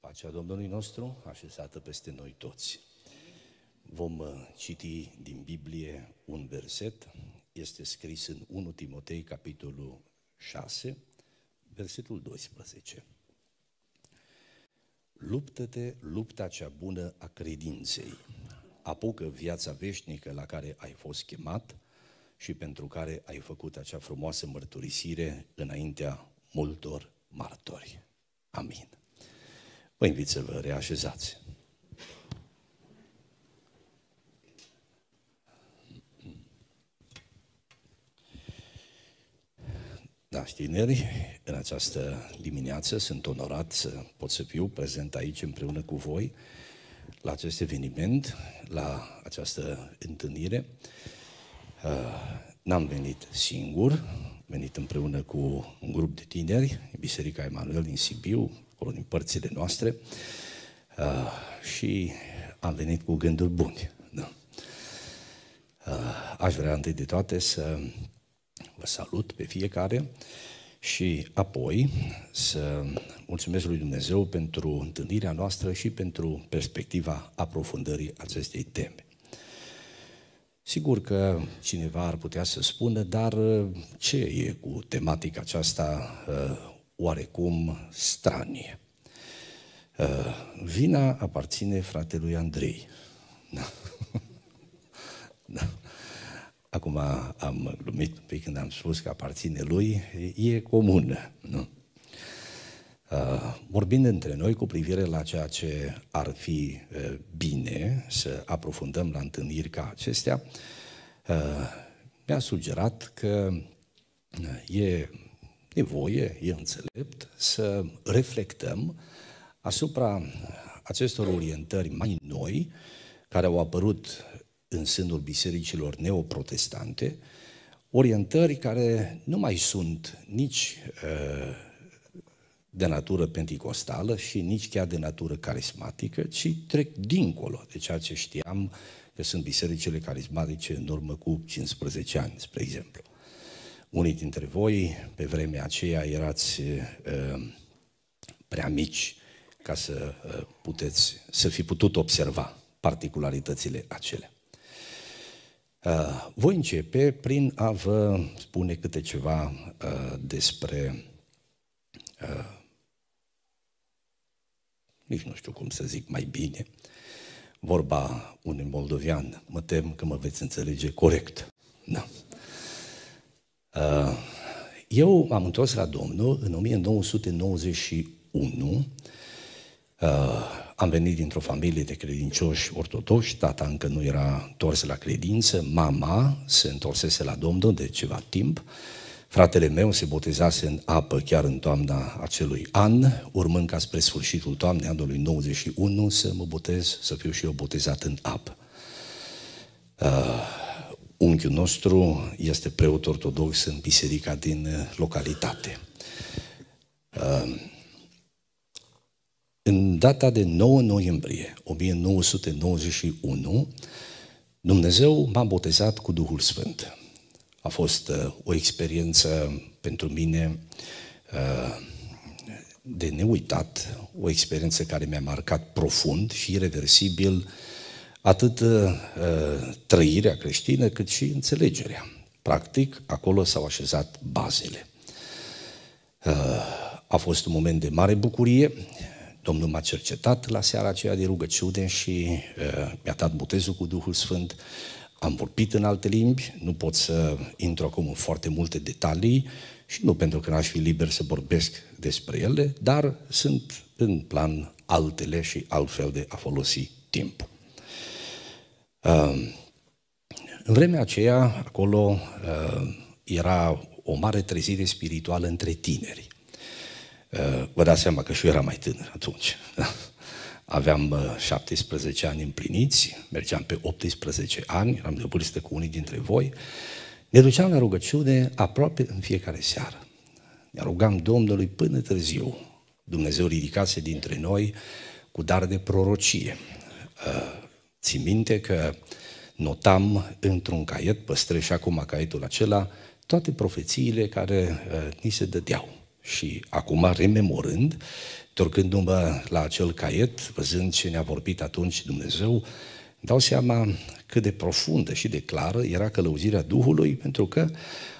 Pacea Domnului nostru așezată peste noi toți. Vom uh, citi din Biblie un verset, este scris în 1 Timotei, capitolul 6, versetul 12. Luptă-te lupta cea bună a credinței, apucă viața veșnică la care ai fost chemat și pentru care ai făcut acea frumoasă mărturisire înaintea multor martori. Amin. Vă invit să vă reașezați. Da, tineri, în această dimineață sunt onorat să pot să fiu prezent aici împreună cu voi la acest eveniment, la această întâlnire. Uh, n-am venit singur, venit împreună cu un grup de tineri, Biserica Emanuel din Sibiu, acolo din părțile noastre, uh, și am venit cu gânduri buni. Da. Uh, aș vrea întâi de toate să vă salut pe fiecare și apoi să mulțumesc lui Dumnezeu pentru întâlnirea noastră și pentru perspectiva aprofundării acestei teme. Sigur că cineva ar putea să spună, dar ce e cu tematica aceasta ah, oarecum strani. Uh, vina aparține fratelui Andrei. Da. da. Acum am glumit un pic când am spus că aparține lui, e comun, nu? Uh, vorbind între noi cu privire la ceea ce ar fi uh, bine să aprofundăm la întâlniri ca acestea, mi-a sugerat că e nevoie, voie, e înțelept să reflectăm asupra acestor orientări mai noi care au apărut în sânul bisericilor neoprotestante, orientări care nu mai sunt nici uh, de natură pentecostală și nici chiar de natură carismatică, ci trec dincolo de ceea ce știam că sunt bisericile carismatice în urmă cu 15 ani, spre exemplu. Unii dintre voi, pe vremea aceea, erați uh, prea mici ca să uh, puteți, să fi putut observa particularitățile acelea. Uh, eh, voi începe prin a vă spune câte ceva despre nici nu știu cum să zic mai bine, vorba unui moldovean, mă tem că mă veți înțelege corect. Da. Uh, eu am întors la Domnul în 1991. Uh, am venit dintr-o familie de credincioși ortodoxi, tata încă nu era întors la credință, mama se întorsese la Domnul de ceva timp, fratele meu se botezase în apă chiar în toamna acelui an, urmând ca spre sfârșitul toamnei anului 91 să mă botez, să fiu și eu botezat în apă. Uh, Unchiul nostru este preot ortodox în biserica din uh, localitate. Uh, în data de 9 noiembrie 1991, Dumnezeu m-a botezat cu Duhul Sfânt. A fost uh, o experiență pentru mine de neuitat, o experiență care mi-a marcat profund și irreversibil uh, atât uh, trăirea creștină cât și înțelegerea. Practic, acolo s-au așezat bazele. Uh, a fost un moment de mare bucurie, Domnul m-a cercetat la seara aceea de rugăciune și uh, mi-a dat botezul cu Duhul Sfânt, am vorbit în alte limbi, nu pot să intru acum în foarte multe detalii și nu pentru că n-aș fi liber să vorbesc despre ele, dar sunt în plan altele și altfel de a folosi timpul. În vremea aceea, acolo era o mare trezire spirituală între tineri. Vă dați seama că și eu eram mai tânăr atunci. Da? Aveam 17 ani împliniți, mergeam pe 18 ani, eram de vârstă cu unii dintre voi. Ne duceam la rugăciune aproape în fiecare seară. Ne rugam Domnului până târziu. Dumnezeu ridicase dintre noi cu dar de prorocie Țin minte că notam într-un caiet, păstrez și acum caietul acela, toate profețiile care uh, ni se dădeau. Și acum, rememorând, torcându-mă la acel caiet, văzând ce ne-a vorbit atunci Dumnezeu, dau seama cât de profundă și de clară era călăuzirea Duhului, pentru că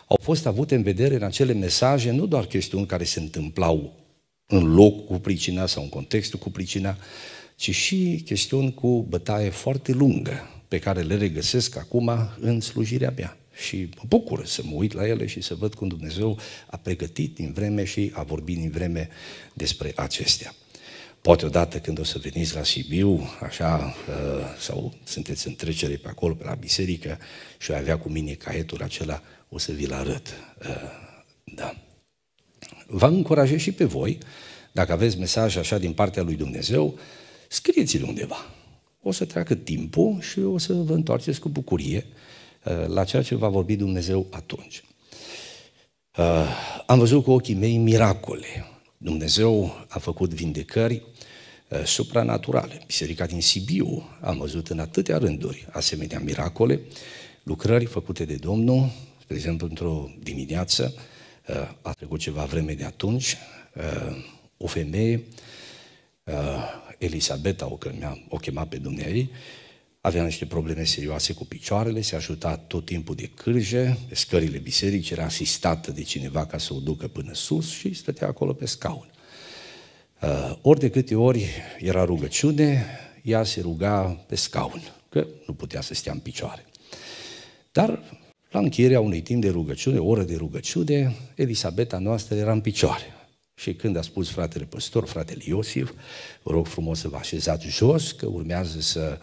au fost avute în vedere în acele mesaje nu doar chestiuni care se întâmplau în loc cu pricina sau în contextul cu pricina, ci și chestiuni cu bătaie foarte lungă, pe care le regăsesc acum în slujirea mea. Și mă bucur să mă uit la ele și să văd cum Dumnezeu a pregătit din vreme și a vorbit din vreme despre acestea. Poate odată când o să veniți la Sibiu, așa, ă, sau sunteți în trecere pe acolo, pe la biserică, și o avea cu mine caietul acela, o să vi-l arăt. Ă, da. Vă încurajez și pe voi, dacă aveți mesaj așa din partea lui Dumnezeu, scrieți-l undeva. O să treacă timpul și o să vă întoarceți cu bucurie uh, la ceea ce va vorbi Dumnezeu atunci. Uh, am văzut cu ochii mei miracole. Dumnezeu a făcut vindecări uh, supranaturale. Biserica din Sibiu am văzut în atâtea rânduri asemenea miracole, lucrări făcute de Domnul, spre exemplu, într-o dimineață, a trecut ceva vreme de atunci, o femeie Elisabeta o, chema, o chema pe dumneai, avea niște probleme serioase cu picioarele, se ajuta tot timpul de cârje, pe scările bisericii, era asistată de cineva ca să o ducă până sus și stătea acolo pe scaun. Uh, ori de câte ori era rugăciune, ea se ruga pe scaun, că nu putea să stea în picioare. Dar la încheierea unui timp de rugăciune, o oră de rugăciune, Elisabeta noastră era în picioare. Și când a spus fratele păstor, fratele Iosif, vă rog frumos să vă așezați jos, că urmează să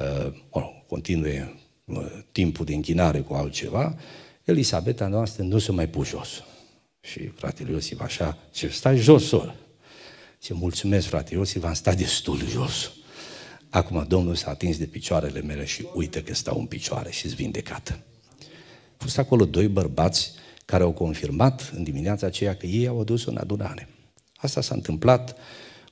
uh, oh, continue uh, timpul de închinare cu altceva, Elisabeta noastră nu se mai pus jos. Și fratele Iosif așa, ce stai jos, soră? Ce mulțumesc, frate Iosif, am stat destul jos. Acum Domnul s-a atins de picioarele mele și uite că stau în picioare și-s vindecată. fost acolo doi bărbați care au confirmat în dimineața aceea că ei au adus în adunare. Asta s-a întâmplat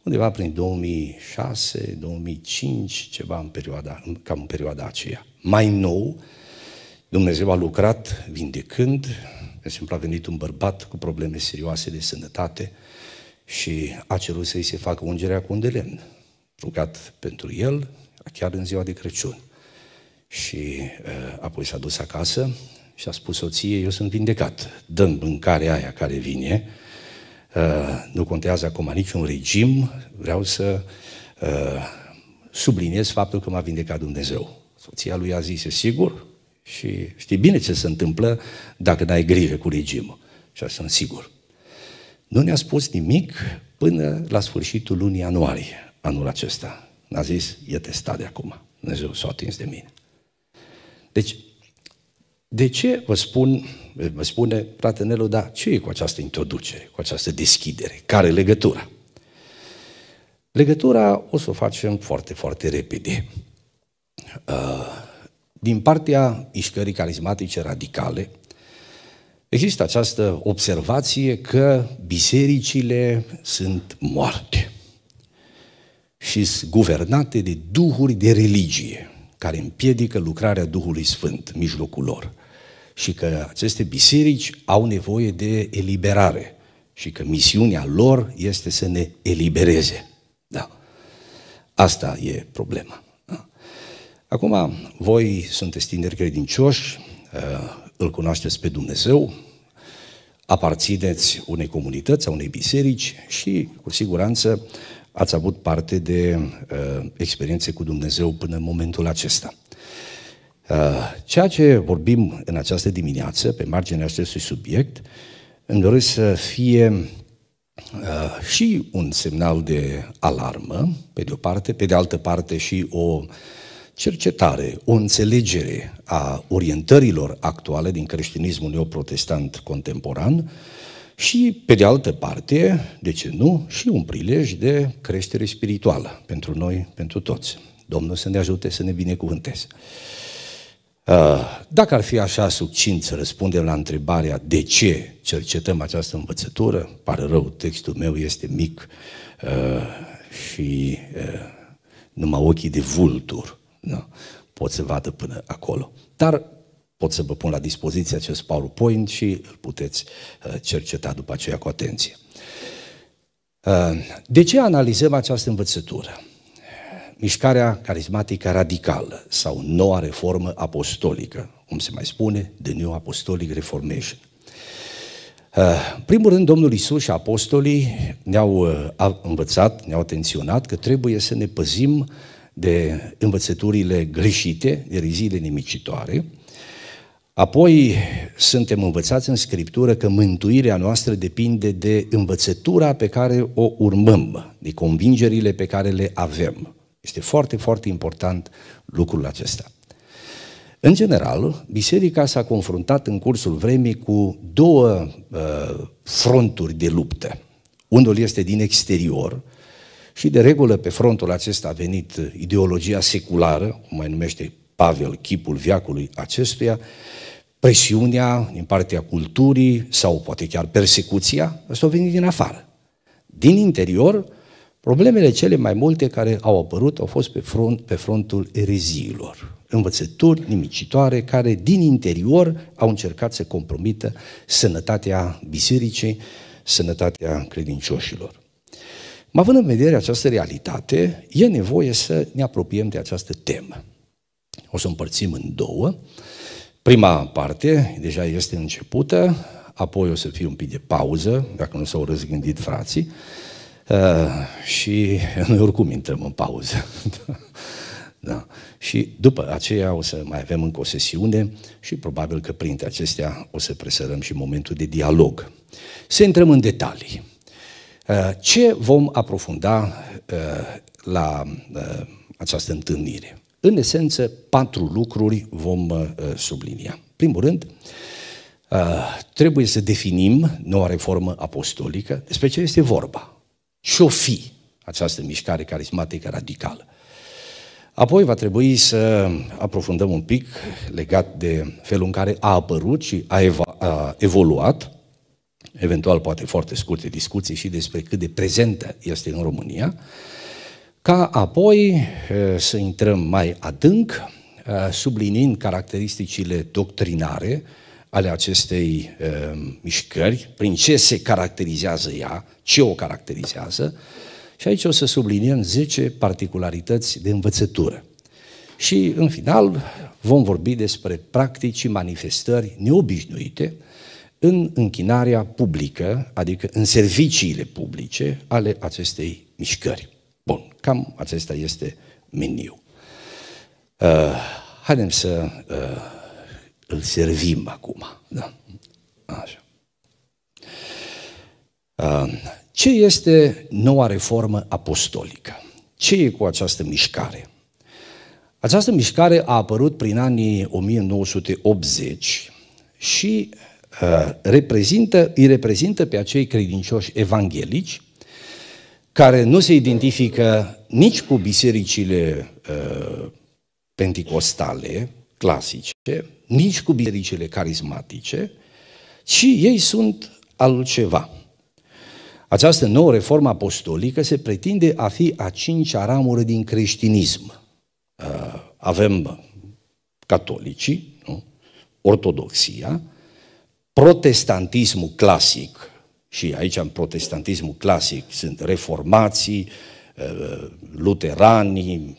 undeva prin 2006, 2005, ceva în perioada, cam în perioada aceea. Mai nou, Dumnezeu a lucrat vindecând, de exemplu a venit un bărbat cu probleme serioase de sănătate și a cerut să-i se facă ungerea cu un de lemn. Rugat pentru el, chiar în ziua de Crăciun. Și uh, apoi s-a dus acasă, și a spus soției, eu sunt vindecat, dăm mâncarea aia care vine, uh, nu contează acum niciun regim, vreau să uh, subliniez faptul că m-a vindecat Dumnezeu. Soția lui a zis, e sigur? Și știi bine ce se întâmplă dacă n-ai grijă cu regimul. Și așa sunt sigur. Nu ne-a spus nimic până la sfârșitul lunii ianuarie anul acesta. N-a zis, e testat de acum. Dumnezeu s-a atins de mine. Deci, de ce vă spun, vă spune fratele dar ce e cu această introducere, cu această deschidere? Care legătura? Legătura o să o facem foarte, foarte repede. Uh, din partea mișcării carismatice radicale, există această observație că bisericile sunt moarte și sunt guvernate de duhuri de religie care împiedică lucrarea Duhului Sfânt în mijlocul lor și că aceste biserici au nevoie de eliberare și că misiunea lor este să ne elibereze. Da. Asta e problema. Da. Acum, voi sunteți tineri credincioși, uh, îl cunoașteți pe Dumnezeu, aparțineți unei comunități, a unei biserici și, cu siguranță, ați avut parte de uh, experiențe cu Dumnezeu până în momentul acesta. Uh, ceea ce vorbim în această dimineață, pe marginea acestui subiect, îmi doresc să fie uh, și un semnal de alarmă, pe de o parte, pe de altă parte și o cercetare, o înțelegere a orientărilor actuale din creștinismul neoprotestant contemporan și, pe de altă parte, de ce nu, și un prilej de creștere spirituală pentru noi, pentru toți. Domnul să ne ajute să ne binecuvânteze. Dacă ar fi așa succint să răspundem la întrebarea de ce cercetăm această învățătură, pare rău, textul meu este mic uh, și uh, numai ochii de vultur da, pot să vadă până acolo. Dar pot să vă pun la dispoziție acest PowerPoint și îl puteți uh, cerceta după aceea cu atenție. De ce analizăm această învățătură? mișcarea carismatică radicală sau noua reformă apostolică, cum se mai spune, The New Apostolic Reformation. Uh, în primul rând, Domnul Isus și apostolii ne-au uh, învățat, ne-au atenționat că trebuie să ne păzim de învățăturile greșite, de rizile nemicitoare. Apoi suntem învățați în Scriptură că mântuirea noastră depinde de învățătura pe care o urmăm, de convingerile pe care le avem. Este foarte, foarte important lucrul acesta. În general, biserica s-a confruntat în cursul vremii cu două uh, fronturi de luptă. Unul este din exterior și de regulă pe frontul acesta a venit ideologia seculară, cum mai numește Pavel chipul viacului acestuia, presiunea din partea culturii sau poate chiar persecuția, asta a venit din afară. Din interior, uh, Problemele cele mai multe care au apărut au fost pe, front, pe frontul ereziilor, învățături nimicitoare care din interior au încercat să compromită sănătatea bisericii, sănătatea credincioșilor. Mă având în vedere această realitate, e nevoie să ne apropiem de această temă. O să o împărțim în două. Prima parte deja este începută, apoi o să fie un pic de pauză, dacă nu s-au răzgândit frații, Uh, și noi oricum intrăm în pauză. da. Și după aceea o să mai avem încă o sesiune și probabil că printre acestea o să presărăm și momentul de dialog. Să intrăm în detalii. Uh, ce vom aprofunda uh, la această întâlnire? În esență, patru lucruri vom sublinia. Primul rând, trebuie să definim noua reformă apostolică, despre ce este vorba și-o fi această mișcare carismatică radicală. Apoi va trebui să aprofundăm un pic legat de felul în care a apărut și a, eva- a evoluat, eventual poate foarte scurte discuții și despre cât de prezentă este în România, ca apoi să intrăm mai adânc, sublinind caracteristicile doctrinare ale acestei uh, mișcări, prin ce se caracterizează ea, ce o caracterizează. Și aici o să subliniem 10 particularități de învățătură. Și în final vom vorbi despre practici și manifestări neobișnuite în închinarea publică, adică în serviciile publice ale acestei mișcări. Bun, cam acesta este meniu. Uh, eh, haideți să uh, îl servim acum. Da. Așa. Ce este noua reformă apostolică? Ce e cu această mișcare? Această mișcare a apărut prin anii 1980 și reprezintă, îi reprezintă pe acei credincioși evanghelici care nu se identifică nici cu bisericile uh, penticostale, clasice, nici cu bisericile carismatice, ci ei sunt altceva. Această nouă reformă apostolică se pretinde a fi a cincea ramură din creștinism. Avem catolicii, nu? ortodoxia, protestantismul clasic, și aici în protestantismul clasic sunt reformații, luteranii,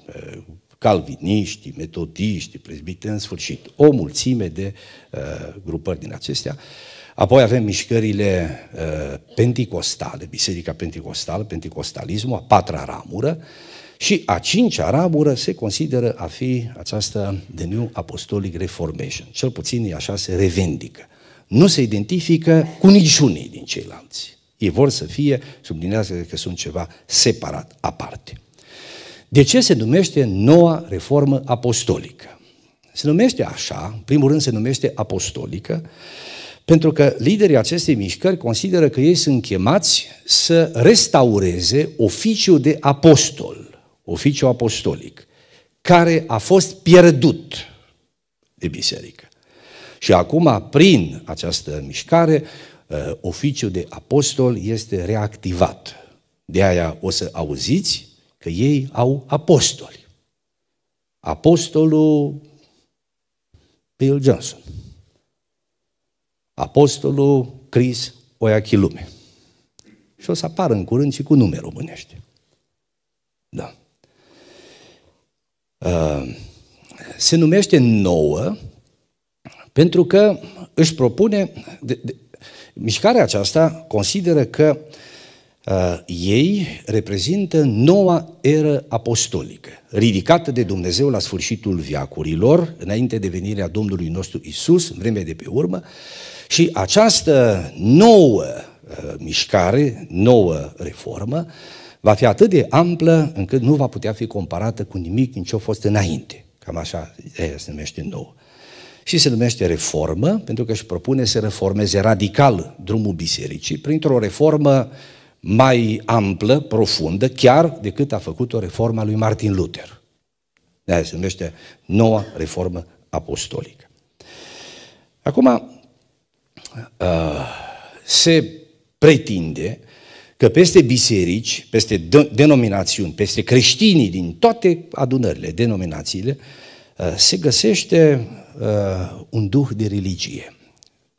calviniști, metodiști, prezbite, în sfârșit, o mulțime de uh, grupări din acestea. Apoi avem mișcările uh, penticostale, Biserica Penticostală, Penticostalismul, a patra ramură, și a cincea ramură se consideră a fi această The New Apostolic Reformation. Cel puțin e așa se revendică. Nu se identifică cu niciunii din ceilalți. Ei vor să fie, sublinează că sunt ceva separat, aparte. De ce se numește noua reformă apostolică? Se numește așa, în primul rând se numește apostolică, pentru că liderii acestei mișcări consideră că ei sunt chemați să restaureze oficiul de apostol, oficiul apostolic, care a fost pierdut de biserică. Și acum, prin această mișcare, ă, oficiul de apostol este reactivat. De aia o să auziți că ei au apostoli. Apostolul Bill Johnson, apostolul Chris Oiachilume. Și o să apară în curând și cu nume românește. Da. Uh, se numește nouă pentru că își propune... De, de, mișcarea aceasta consideră că uh, Uh, ei reprezintă noua eră apostolică, ridicată de Dumnezeu la sfârșitul viacurilor, înainte de venirea Domnului nostru Isus, în vremea de pe urmă, și această nouă uh, mișcare, nouă reformă, va fi atât de amplă încât nu va putea fi comparată cu nimic din ce a fost înainte. Cam așa se numește nouă. Și se numește reformă, pentru că își propune să reformeze radical drumul bisericii printr-o reformă uh, mai amplă, profundă, chiar decât a făcut-o reforma lui Martin Luther. De-aia se numește noua reformă apostolică. Acum, uh, se pretinde că peste biserici, peste denominațiuni, peste creștinii din toate adunările, denominațiile, uh, se găsește uh, un duh de religie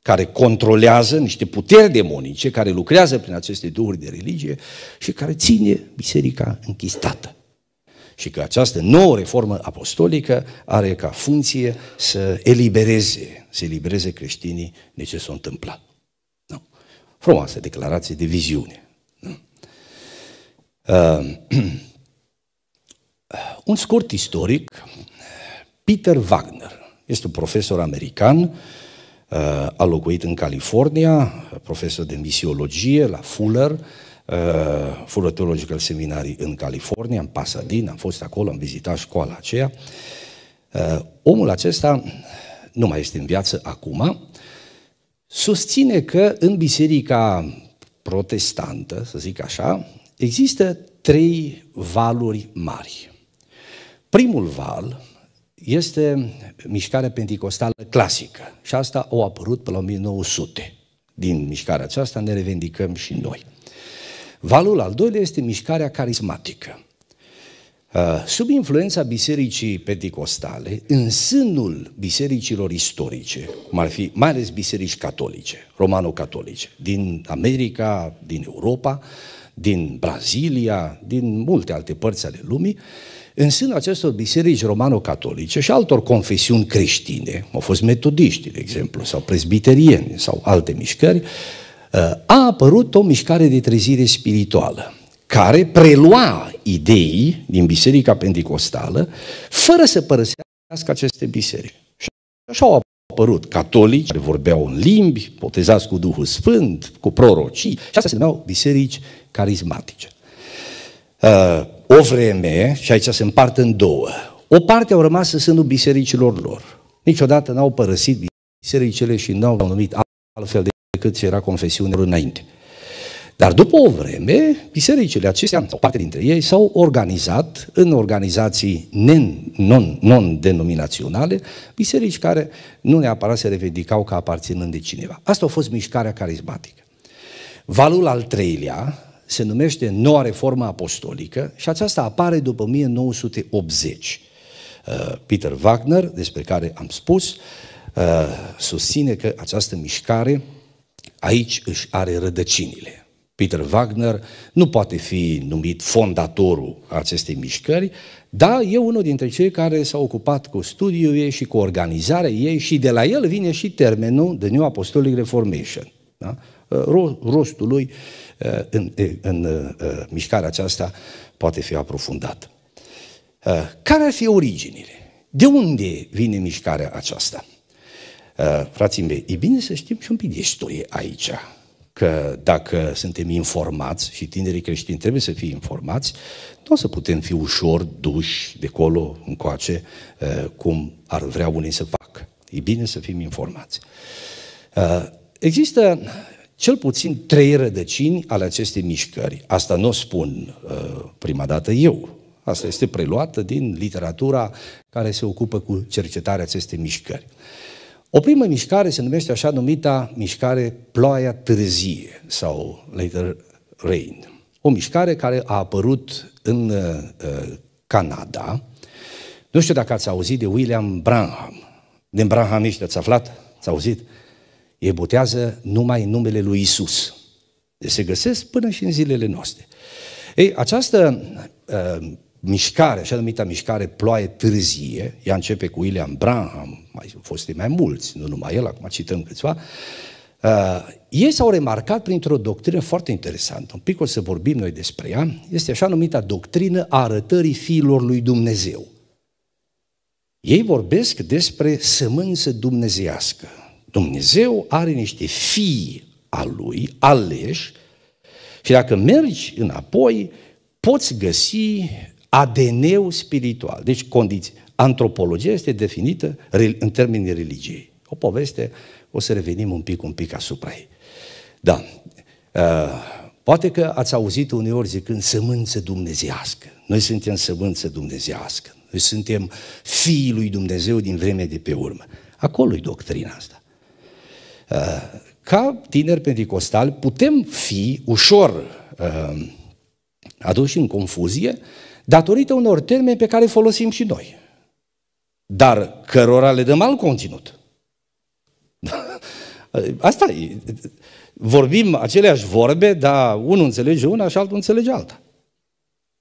care controlează niște puteri demonice, care lucrează prin aceste duhuri de religie și care ține biserica închistată. Și că această nouă reformă apostolică are ca funcție să elibereze, să elibereze creștinii de ce s-a întâmplat. Nu. Frumoasă declarație de viziune. Nu? Uh, un scurt istoric, Peter Wagner, este un profesor american uh, Uh, A locuit în California, profesor de misiologie la Fuller, uh, Fuller Theological Seminary în California, în Pasadena, am fost acolo, am vizitat școala aceea. Uh, omul acesta nu mai este în viață acum, susține că în biserica protestantă, să zic așa, există trei valuri mari. Primul val este mișcarea pentecostală clasică și asta au apărut pe la 1900. Din mișcarea aceasta ne revendicăm și noi. Valul al doilea este mișcarea carismatică. Uh, sub influența bisericii pentecostale, în sânul bisericilor istorice, cum ar fi mai ales biserici catolice, romano-catolice, din America, din Europa, din Brazilia, din multe alte părți ale lumii, în sânul acestor biserici romano-catolice și altor confesiuni creștine, au fost metodiști, de exemplu, sau presbiterieni, sau alte mișcări, ă, a apărut o mișcare de trezire spirituală care prelua idei din Biserica Pentecostală fără să părăsească aceste biserici. Și așa au apărut catolici care vorbeau în limbi, potezați cu Duhul Sfânt, cu prorocii și astea se numeau biserici carismatice uh, o vreme, și aici se împart în două, o parte au rămas în sânul bisericilor lor. Niciodată n-au părăsit bisericile și n-au numit altfel decât ce era confesiunea lor înainte. Dar după o vreme, bisericile acestea, o parte dintre ei, s-au organizat în organizații non-denominaționale, non biserici care nu neapărat se revendicau ca aparținând de cineva. Asta a fost mișcarea carismatică. Valul al treilea, se numește Noua Reformă Apostolică și aceasta apare după 1980. Uh, Peter Wagner, despre care am spus, uh, susține că această mișcare aici își are rădăcinile. Peter Wagner nu poate fi numit fondatorul acestei mișcări, dar e unul dintre cei care s-a ocupat cu studiul ei și cu organizarea ei și de la el vine și termenul The New Apostolic Reformation. Da? Uh, rostul lui uh, Uh, în, în uh, uh, mișcarea aceasta poate fi aprofundat. Care ar fi originile? De unde vine mișcarea aceasta? Frații mei, e bine să știm și un pic de istorie aici că dacă suntem informați și tinerii creștini trebuie să fie informați, nu o să putem fi ușor duși de colo încoace cum ar vrea unii să facă. E bine să fim informați. Există cel puțin trei rădăcini ale acestei mișcări. Asta nu o spun uh, prima dată eu. Asta este preluată din literatura care se ocupă cu cercetarea acestei mișcări. O primă mișcare se numește așa numita mișcare Ploaia Târzie sau Later Rain. O mișcare care a apărut în uh, Canada. Nu știu dacă ați auzit de William Branham. Din Branham ești, ați aflat? Ați auzit? Uh, ei botează numai în numele lui Isus. Deci se găsesc până și în zilele noastre. Ei, această uh, mișcare, așa numită mișcare ploaie târzie, ea începe cu William Branham, mai fost mai mulți, nu numai el, acum cităm câțiva, uh, ei s-au remarcat printr-o doctrină foarte interesantă, un pic o să vorbim noi despre ea, este așa numită doctrină a arătării fiilor lui Dumnezeu. Ei vorbesc despre sămânță dumnezească, Dumnezeu are niște fii a lui, aleși, și dacă mergi înapoi, poți găsi ADN-ul spiritual. Deci condiții. Antropologia este definită în termenii religiei. O poveste, o să revenim un pic, un pic asupra ei. Da. Uh, poate că ați auzit uneori zicând sămânță dumnezească. Noi suntem sămânță dumnezească. Noi suntem fiii lui Dumnezeu din vreme de pe urmă. Acolo e doctrina asta. Uh, ca tineri pentecostali putem fi ușor uh, aduși în confuzie datorită unor termeni pe care folosim și noi, dar cărora le dăm alt conținut. Asta e. Vorbim aceleași vorbe, dar unul înțelege una și altul înțelege alta.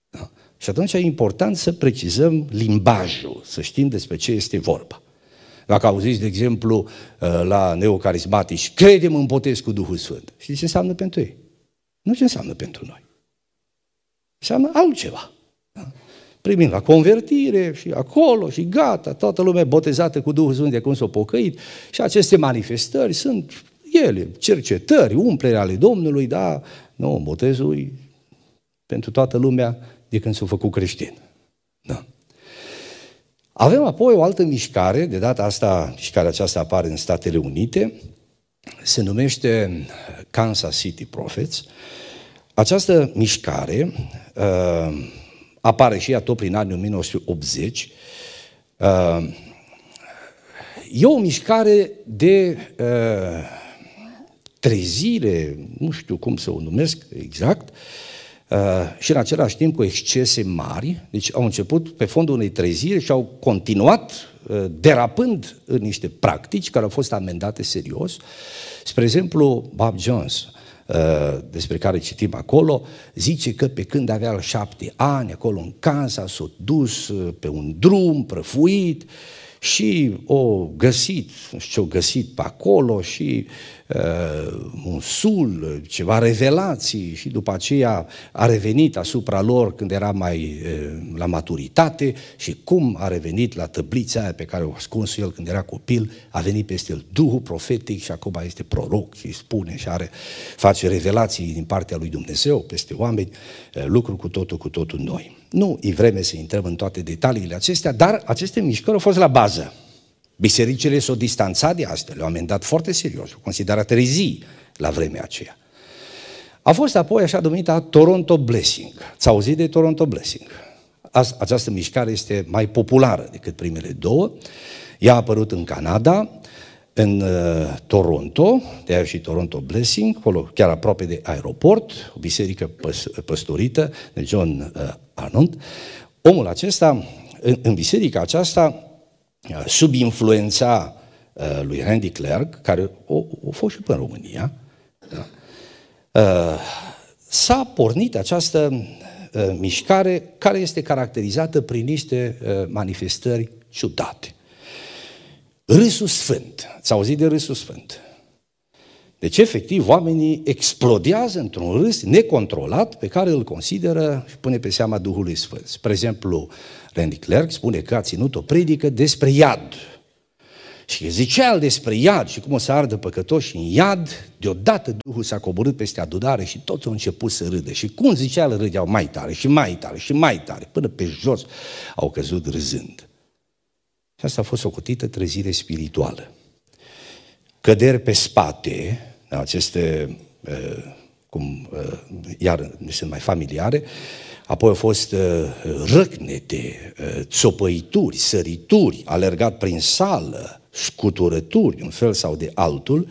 Da? Și atunci e important să precizăm limbajul, să știm despre ce este vorba. Dacă auziți, de exemplu, uh, la neocarismatici, credem în botez cu Duhul Sfânt. Și ce înseamnă pentru ei? Nu ce înseamnă pentru noi. Înseamnă altceva. Da? Primim la convertire și acolo și gata, toată lumea botezată cu Duhul Sfânt de cum s-a pocăit și aceste manifestări sunt ele, cercetări, umplere ale Domnului, da, nu, botezul pentru toată lumea de când s-a făcut creștin. Avem apoi o altă mișcare, de data asta, mișcarea aceasta apare în Statele Unite, se numește Kansas City Prophets. Această mișcare uh, apare și ea tot prin anii 1980. Uh, e o mișcare de uh, trezire, nu știu cum să o numesc exact, uh, Uh, și în același timp cu excese mari, deci au început pe fondul unei treziri și au continuat uh, derapând în niște practici care au fost amendate serios. Spre exemplu, Bob Jones, uh, despre care citim acolo, zice că pe când avea șapte ani, acolo în Kansas, s-a dus pe un drum prăfuit, și o găsit, ce o găsit pe acolo și uh, un sul, ceva revelații și după aceea a revenit asupra lor când era mai uh, la maturitate și cum a revenit la tăblița aia pe care o ascuns el când era copil, a venit peste el Duhul profetic și acum este proroc și spune și are, face revelații din partea lui Dumnezeu peste oameni, uh, lucru cu totul, cu totul noi. Nu e vreme să intrăm în toate detaliile acestea, dar aceste mișcări au fost la bază. Bisericile s-au distanțat de astea, le-au amendat foarte serios, au considerat rezii la vremea aceea. A fost apoi așa numită Toronto Blessing. Ați auzit de Toronto Blessing? Această mișcare este mai populară decât primele două. Ea a apărut în Canada, în uh, Toronto, de aia și Toronto Blessing, acolo chiar aproape de aeroport, o biserică păs- păstorită de John uh, Arnold. Omul acesta, în, în biserica aceasta, uh, sub influența uh, lui Randy Clerc, care o, o fost și pe în România, da? Uh, s-a pornit această uh, mișcare care este caracterizată prin niște manifestări ciudate. Râsul sfânt. Ați auzit de râsul sfânt? Deci, efectiv, oamenii explodează într-un râs necontrolat pe care îl consideră și pune pe seama Duhului Sfânt. Spre exemplu, Randy Clark spune că a ținut o predică despre iad. Și zicea el despre iad și cum o să ardă păcătoși în iad, deodată Duhul s-a coborât peste adunare și toți au început să râde. Și cum zicea el, râdeau mai tare și mai tare și mai tare, până pe jos au căzut râzând. Și asta a fost o cotită trezire spirituală. Căderi pe spate, da, aceste, uh, cum uh, iar ne sunt mai familiare, apoi au fost uh, răcnete, țopăituri, sărituri, alergat prin sală, scuturături, un fel sau de altul,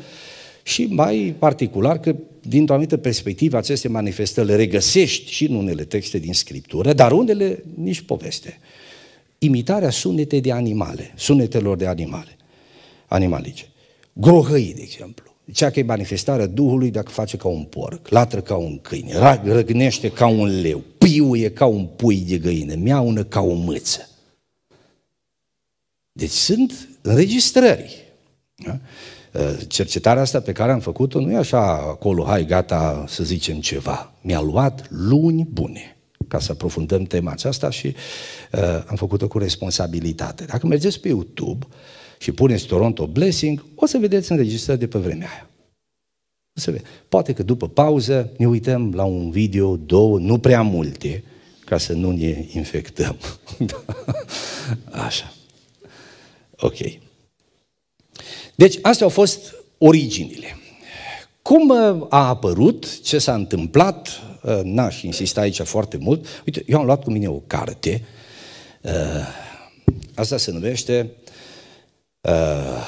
și mai particular că dintr-o anumită perspectivă aceste manifestări le regăsești și în unele texte din Scriptură, dar unele nici poveste imitarea sunete de animale, sunetelor de animale, animalice. Grohăi, de exemplu. Cea că e manifestarea Duhului dacă face ca un porc, latră ca un câine, răgnește ca un leu, piuie ca un pui de găină, miaună ca o mâță. Deci sunt înregistrări. Da? Ă, cercetarea asta pe care am făcut-o nu e așa acolo, hai, gata, să zicem ceva. Mi-a luat luni bune ca să aprofundăm tema asta și uh, am făcut-o cu responsabilitate. Dacă mergeți pe YouTube și puneți Toronto Blessing, o să vedeți înregistrări de pe vremea aia. O să vedeți. Poate că după pauză ne uităm la un video, două, nu prea multe, ca să nu ne infectăm. Da. Așa. Ok. Deci, astea au fost originile. Cum uh, a apărut, ce s-a întâmplat, Uh, n-aș insista aici foarte mult. Uite, eu am luat cu mine o carte, uh, asta se numește uh,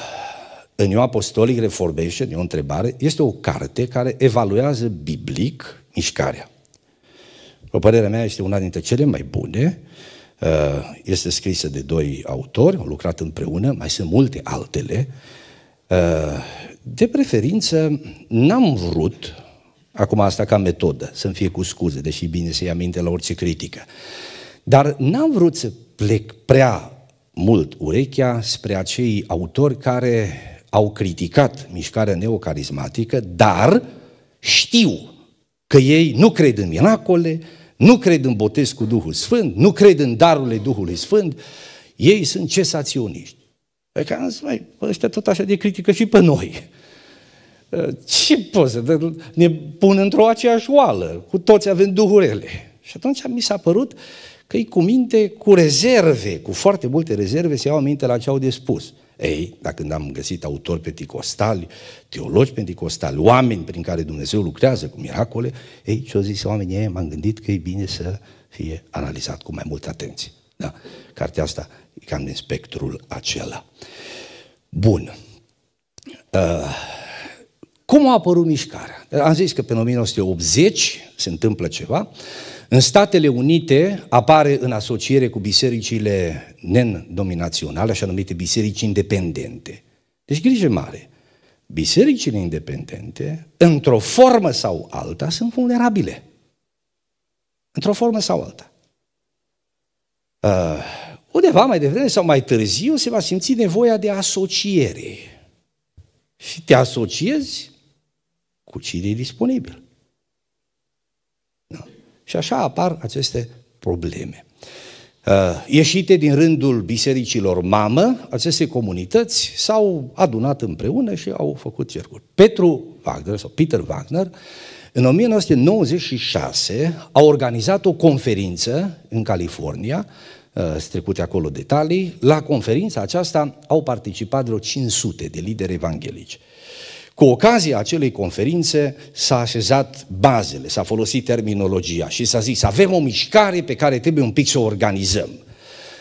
în eu apostolic reformește, e o întrebare, este o carte care evaluează biblic mișcarea. O părerea mea este una dintre cele mai bune, este scrisă de doi autori, au lucrat împreună, mai sunt multe altele. De preferință, n-am vrut Acum asta ca metodă, să-mi fie cu scuze, deși e bine să-i aminte la orice critică. Dar n-am vrut să plec prea mult urechea spre acei autori care au criticat mișcarea neocarismatică, dar știu că ei nu cred în miracole, nu cred în botez cu Duhul Sfânt, nu cred în darurile Duhului Sfânt, ei sunt cesaționiști. Păi că am zis, mai, ăștia tot așa de critică și pe noi. Ă, ce poze, ne pun într-o aceeași oală, cu toți avem duhurele. Și atunci mi s-a părut că e cu minte, cu rezerve, cu foarte multe rezerve, se iau aminte la ce au de spus. Ei, dacă când am găsit autori penticostali, teologi penticostali, oameni prin care Dumnezeu lucrează cu miracole, ei, ce-au zis oamenii ei, m-am gândit că e bine să fie analizat cu mai multă atenție. Da, cartea asta e cam din spectrul acela. Bun. Uh, cum a apărut mișcarea? Am zis că pe 1980 se întâmplă ceva. În Statele Unite apare în asociere cu bisericile non-dominaționale, așa numite biserici independente. Deci grijă mare. Bisericile independente, într-o formă sau alta, sunt vulnerabile. Într-o formă sau alta. Uh, undeva mai devreme sau mai târziu se va simți nevoia de asociere. Și te asociezi cu cine e disponibil. Da. Și așa apar aceste probleme. Uh, ieșite din rândul bisericilor mamă, aceste comunități s-au adunat împreună și au făcut cercuri. Petru Wagner sau Peter Wagner în 1996 a organizat o conferință în California, strecute uh, acolo detalii, la conferința aceasta au participat vreo 500 de lideri evanghelici. Cu ocazia acelei conferințe s-a așezat bazele, s-a folosit terminologia și s-a zis avem o mișcare pe care trebuie un pic să o organizăm.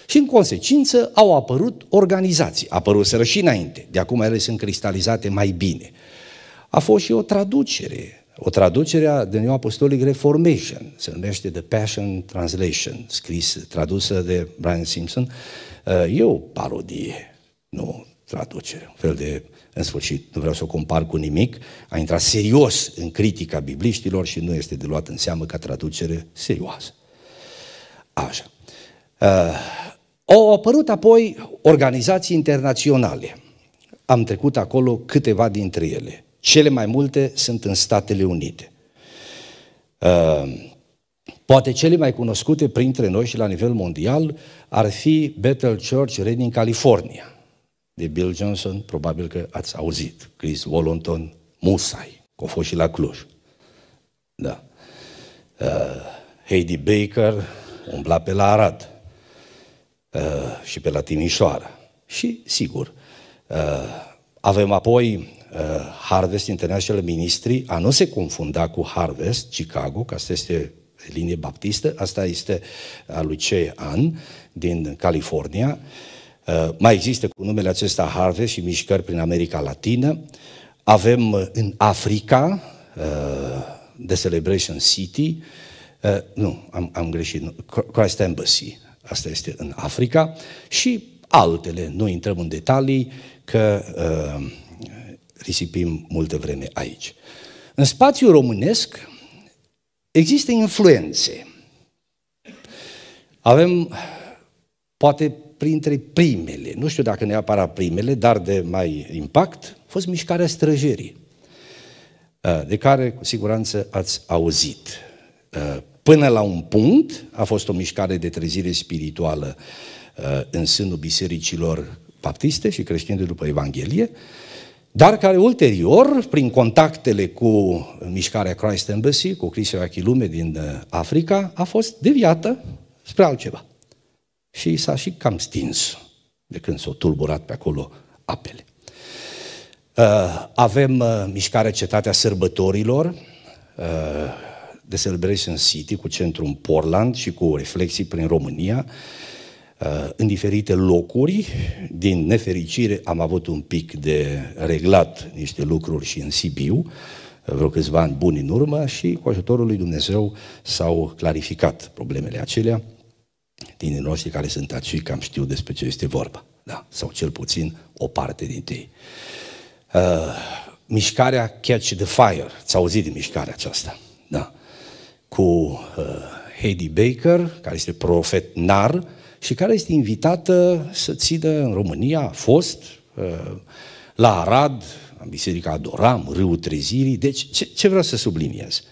Și în consecință au apărut organizații, apăruseră și înainte, de acum ele sunt cristalizate mai bine. A fost și o traducere o traducere a The New Apostolic Reformation, se numește The Passion Translation, scris, tradusă de Brian Simpson. E o parodie, nu traducere, un fel de în sfârșit, nu vreau să o compar cu nimic, a intrat serios în critica bibliștilor și nu este de luat în seamă ca traducere serioasă. Așa. Uh, au apărut apoi organizații internaționale. Am trecut acolo câteva dintre ele. Cele mai multe sunt în Statele Unite. Uh, Poate cele mai cunoscute printre noi și la nivel mondial ar fi Bethel Church Reading California de Bill Johnson, probabil că ați auzit, Chris Wallington Musai, că a fost și la Cluj. Da. Uh, Heidi Baker umbla pe la Arad uh, și pe la Timișoara. Și, sigur, uh, avem apoi uh, Harvest International Ministry, a nu se confunda cu Harvest Chicago, că asta este linie baptistă, asta este a lui An din California, uh, Uh, mai există cu numele acesta Harvest și mișcări prin America Latină. Avem uh, în Africa, uh, The Celebration City, nu, am, am greșit, Christ Embassy, asta este în Africa, și altele, nu intrăm în detalii, că uh, risipim multă vreme aici. În spațiul românesc există influențe. Avem poate printre primele, nu știu dacă neapărat primele, dar de mai impact, a fost mișcarea străjerii, de care cu siguranță ați auzit. Până la un punct a fost o mișcare de trezire spirituală în sânul bisericilor baptiste și creștine după Evanghelie, dar care ulterior, prin contactele cu mișcarea Christ Embassy, cu Cristian Achilume din Africa, a fost deviată spre altceva și s-a și cam stins de când s-au tulburat pe acolo apele. Uh, avem uh, mișcarea Cetatea Sărbătorilor, de uh, Celebration City, cu centru în Portland și cu reflexii prin România, în diferite locuri. Din nefericire am avut un pic de reglat niște lucruri și în Sibiu, vreo câțiva ani buni în urmă și cu ajutorul lui Dumnezeu s-au clarificat problemele acelea din noștri care sunt aici cam știu despre ce este vorba. Da? Sau cel puțin o parte din ei. Uh, mișcarea Catch the Fire. ți a auzit de mișcarea aceasta. Da? Cu uh, Heidi Baker, care este profet nar și care este invitată să țină în România, a fost, uh, la Arad, în Biserica Adoram, Râul Trezirii. Deci, ce, ce vreau să subliniez?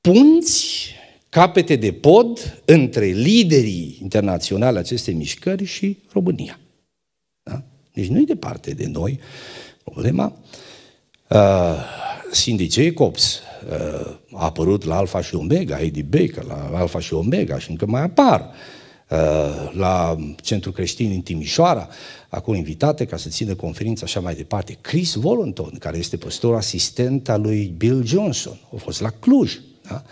Punți capete de pod între liderii internaționali acestei mișcări și România. Da? Deci nu i departe de noi problema. Uh, Cindy Jacobs uh, a apărut la Alfa și Omega, Eddie Baker la Alfa și Omega și încă mai apar uh, la Centrul Creștin în Timișoara, acum invitate ca să țină conferința așa mai departe. Chris Volonton, care este păstor asistent al lui Bill Johnson, a fost la Cluj. Da? Uh,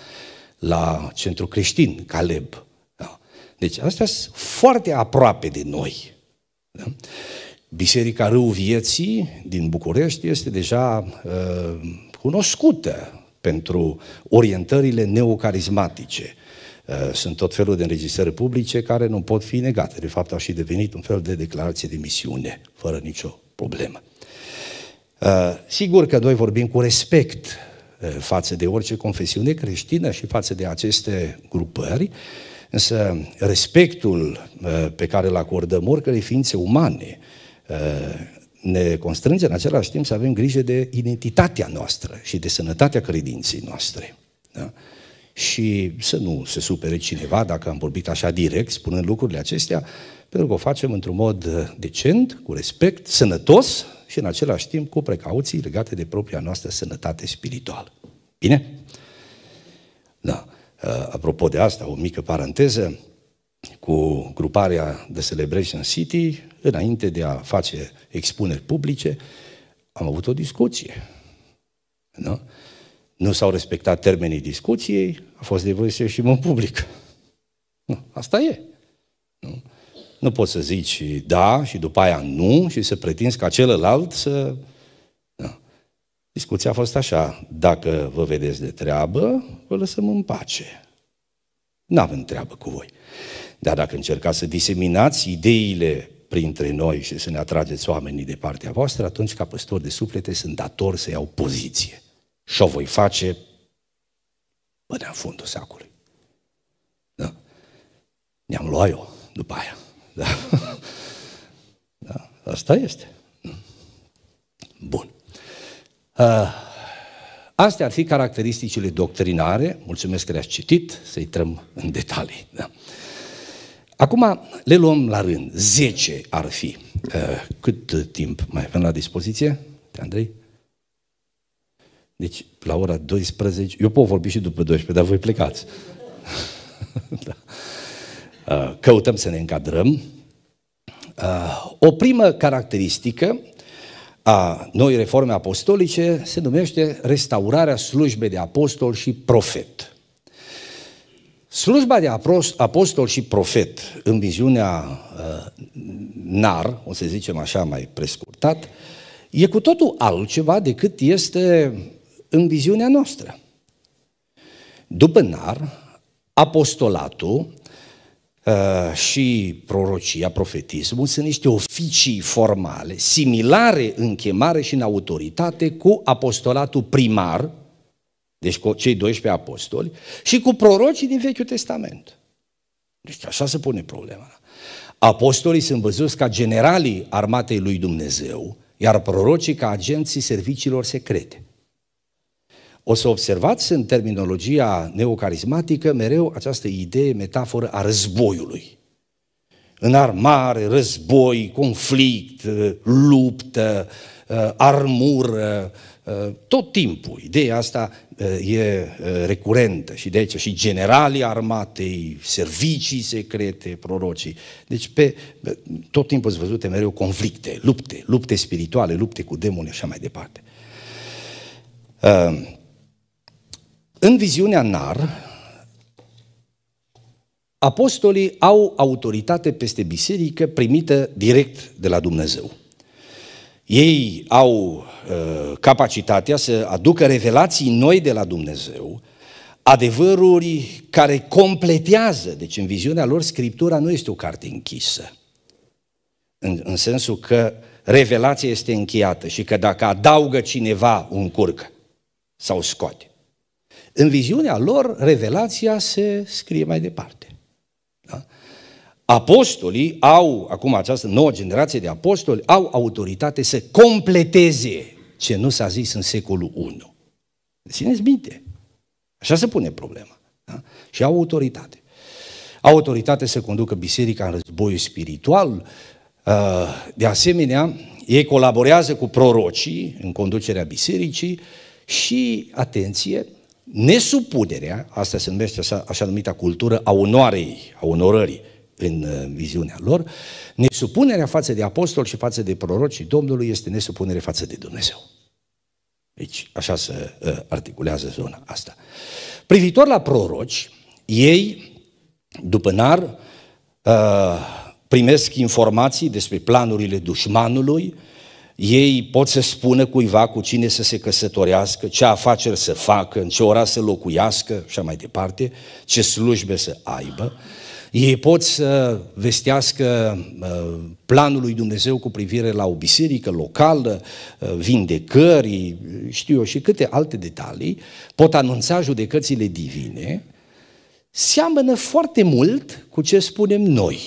la centru creștin, Caleb. Da? Deci astea sunt foarte aproape de noi. Da? Biserica Râu Vieții din București este deja uh, cunoscută pentru orientările neocarismatice. Uh, sunt tot felul de înregistrări publice care nu pot fi negate. De fapt, au și devenit un fel de declarație de misiune, fără nicio problemă. Uh, sigur că noi vorbim cu respect Eh, față de orice confesiune creștină și față de aceste grupări, însă respectul eh, pe care îl acordăm oricărei ființe umane eh, ne constrânge în același timp să avem grijă de identitatea noastră și de sănătatea credinței noastre. Da? Și să nu se supere cineva dacă am vorbit așa direct, spunând lucrurile acestea, pentru că o facem într-un mod decent, cu respect, sănătos, și în același timp cu precauții legate de propria noastră sănătate spirituală. Bine? Da. Uh, apropo de asta, o mică paranteză cu gruparea de Celebration City, înainte de a face expuneri publice, am avut o discuție. Da? Nu s-au respectat termenii discuției, a fost voie să ieșim în public. asta e. Nu? Nu poți să zici da și după aia nu și să pretinzi ca celălalt să... Da. Discuția a fost așa, dacă vă vedeți de treabă, vă lăsăm în pace. Nu avem treabă cu voi. Dar dacă încercați să diseminați ideile printre noi și să ne atrageți oamenii de partea voastră, atunci ca păstori de suflete sunt dator să iau poziție. Și o voi face până în fundul sacului. Da? Ne-am luat eu după aia. Da. da. Asta este. Bun. Ah, astea ar fi caracteristicile doctrinare. Mulțumesc că le-ați citit, să intrăm în detalii. Da. Acum le luăm la rând. 10 ar fi. Ah, cât timp mai avem la dispoziție, Andrei? Deci, la ora 12, eu pot vorbi și după 12, dar voi plecați. da. Uh, căutăm să ne încadrăm. Uh, o primă caracteristică a noi reforme apostolice se numește restaurarea slujbei de apostol și profet. Slujba de apostol și profet în viziunea uh, NAR, o să zicem așa mai prescurtat, e cu totul altceva decât este în viziunea noastră. După NAR, apostolatul Uh, și prorocia, profetismul sunt niște oficii formale, similare în chemare și în autoritate cu apostolatul primar, deci cu cei 12 apostoli, și cu prorocii din Vechiul Testament. Deci așa se pune problema. Apostolii sunt văzuți ca generalii armatei lui Dumnezeu, iar prorocii ca agenții serviciilor secrete. O să observați în terminologia neocarismatică mereu această idee, metaforă a războiului. armare, război, conflict, uh, luptă, uh, armură, uh, tot timpul. Ideea asta e recurentă și de aici și generalii armatei, servicii secrete, prorocii. Deci pe, tot timpul sunt văzute mereu conflicte, lupte, lupte spirituale, lupte cu demoni și așa mai departe. În viziunea NAR, apostolii au autoritate peste biserică primită direct de la Dumnezeu. Ei au uh, capacitatea să aducă revelații noi de la Dumnezeu, adevăruri care completează, deci în viziunea lor, Scriptura nu este o carte închisă. În, în sensul că revelația este încheiată și că dacă adaugă cineva, un curcă sau scoate. În viziunea lor, revelația se scrie mai departe. Da? Apostolii au, acum această nouă generație de apostoli, au autoritate să completeze ce nu s-a zis în secolul I. Țineți minte. Așa se pune problema. Da? Și au autoritate. Au autoritate să conducă biserica în războiul spiritual. Uh, de asemenea, ei colaborează cu prorocii în conducerea bisericii și, atenție, Nesupunerea, asta se numește așa, așa numita cultură a onoarei, a onorării în uh, viziunea lor, nesupunerea față de apostol și față de proroci și Domnului este nesupunere față de Dumnezeu. Deci, așa se uh, articulează zona asta. Privitor la proroci, ei, după nar, uh, primesc informații despre planurile dușmanului, ei pot să spună cuiva cu cine să se căsătorească, ce afaceri să facă, în ce ora să locuiască, așa mai departe, ce slujbe să aibă. Ei pot să vestească uh, planul lui Dumnezeu cu privire la o biserică locală, uh, vindecări, știu eu, și câte alte detalii. Pot anunța judecățile divine. Seamănă foarte mult cu ce spunem noi.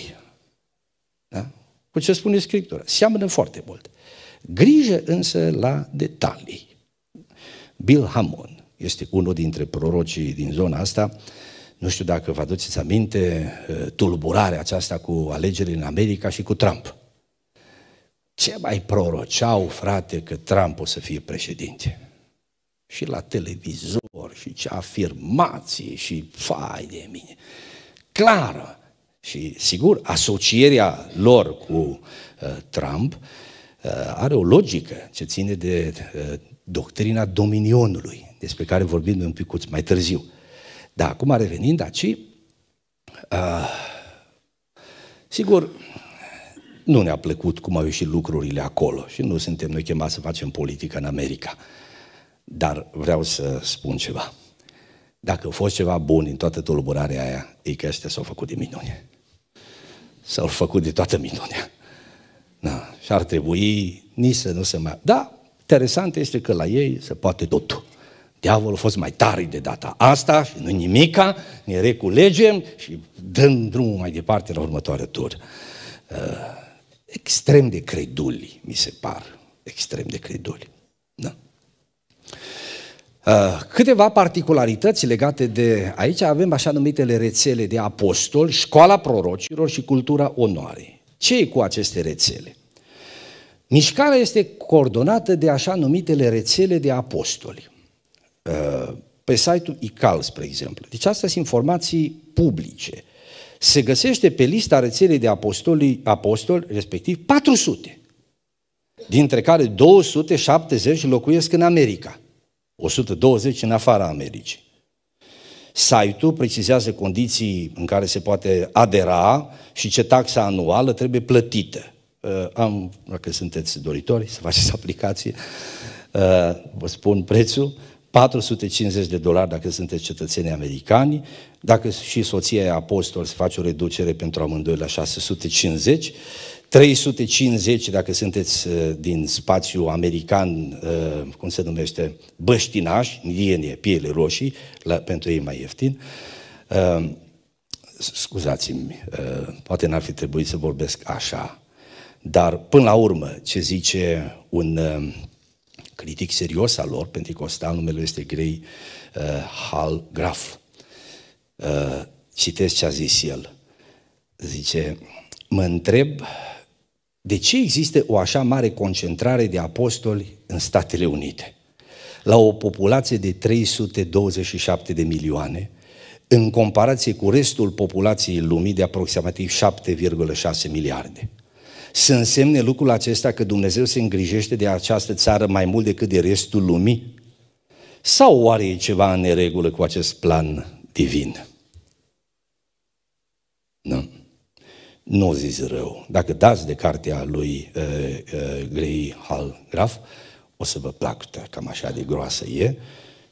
Da? Cu ce spune Scriptura. Seamănă foarte mult. Grijă însă la detalii. Bill Hamon este unul dintre prorocii din zona asta. Nu știu dacă vă aduceți aminte uh, tulburarea aceasta cu alegerile în America și cu Trump. Ce mai proroceau, frate, că Trump o să fie președinte? Și la televizor, și ce afirmații, și fai de mine. Clară. Și, sigur, asocierea lor cu uh, Trump uh, Uh, are o logică ce ține de uh, doctrina dominionului, despre care vorbim un pic mai târziu. Dar acum revenind aici, uh, sigur, nu ne-a plăcut cum au ieșit lucrurile acolo și nu suntem noi chemați să facem politică în America. Dar vreau să spun ceva. Dacă a fost ceva bun în toată tulburarea aia, e că ăștia s-au făcut de minune. S-au făcut de toată minunea. Da. Și ar trebui nici să nu se mai... Da, interesant este că la ei se poate totul. Diavolul a fost mai tare de data asta și nu nimica, ne reculegem și dăm drumul mai departe la următoarea tur. Uh, extrem de creduli, mi se par. Extrem de creduli. Da. Uh, câteva particularități legate de... Aici avem așa numitele rețele de apostoli, școala prorocilor și cultura onoarei ce e cu aceste rețele? Mișcarea este coordonată de așa numitele rețele de apostoli. Uh, pe site-ul ICAL, spre exemplu. Deci astea sunt informații publice. Se găsește pe lista rețelei de apostoli, apostoli, respectiv 400, dintre care 270 locuiesc în America, 120 în afara Americii. Site-ul precizează condiții în care se poate adera și ce taxa anuală trebuie plătită. Uh, am, dacă sunteți doritori să faceți aplicație, uh, vă spun prețul, 450 de dolari dacă sunteți cetățeni americani, dacă și soția e apostol se face o reducere pentru amândoi la 650, 350, dacă sunteți uh, din spațiu american, uh, cum se numește, băștinaș, indiene, piele roșii, la, pentru ei mai ieftin. Uh, scuzați-mi, poate n-ar fi trebuit să vorbesc așa, dar până la urmă, ce zice un critic serios al lor, pentru pentecostal, numele este Grey Hal Graf, citesc ce a zis el. Zice, mă întreb de ce există o așa mare concentrare de apostoli în Statele Unite? La o populație de 327 de milioane, în comparație cu restul populației lumii de aproximativ 7,6 miliarde. Să însemne lucrul acesta că Dumnezeu se îngrijește de această țară mai mult decât de restul lumii? Sau oare e ceva în neregulă cu acest plan divin? nu zici rău. Dacă dați de cartea lui uh, uh, Hall Graf, o să vă placă, cam așa de groasă e,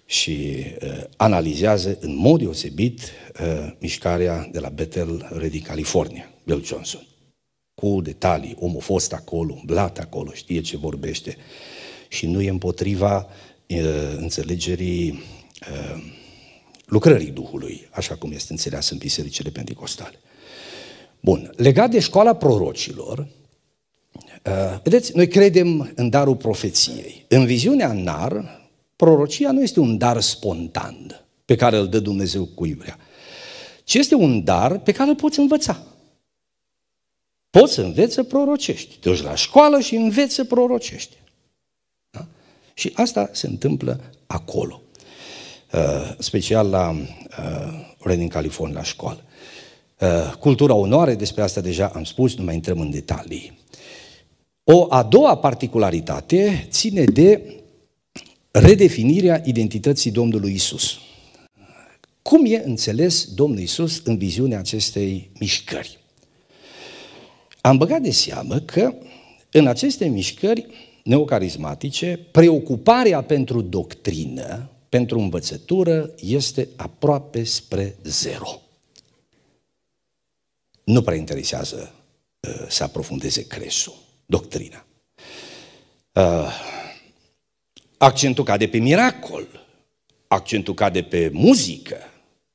și uh, analizează în mod deosebit uh, mișcarea de la Bethel din California, Bill Johnson. Cu detalii, omul a fost acolo, umblat acolo, știe ce vorbește. Și nu e împotriva uh, înțelegerii uh, lucrării Duhului, așa cum este înțeleasă în bisericile pentecostale. Bun, legat de școala prorocilor, uh, vedeți, noi credem în darul profeției. În viziunea NAR, prorocia nu este un dar spontan pe care îl dă Dumnezeu cuiurea, ci este un dar pe care îl poți învăța. Poți să înveți să prorocești. Te duci la școală și înveți să prorocești. Da? Și asta se întâmplă acolo. Uh, special la uh, ore din California, la școală. Eh, cultura onoare, despre asta deja am spus, nu mai intrăm în detalii. O a doua particularitate ține de redefinirea identității Domnului Isus. Cum e înțeles Domnul Isus în viziunea acestei mișcări? Am băgat de seamă că în aceste mișcări neocarismatice, preocuparea pentru doctrină, pentru învățătură, este aproape spre zero nu prea interesează uh, să aprofundeze cresul, doctrina. Uh, accentul cade pe miracol, accentul cade pe muzică,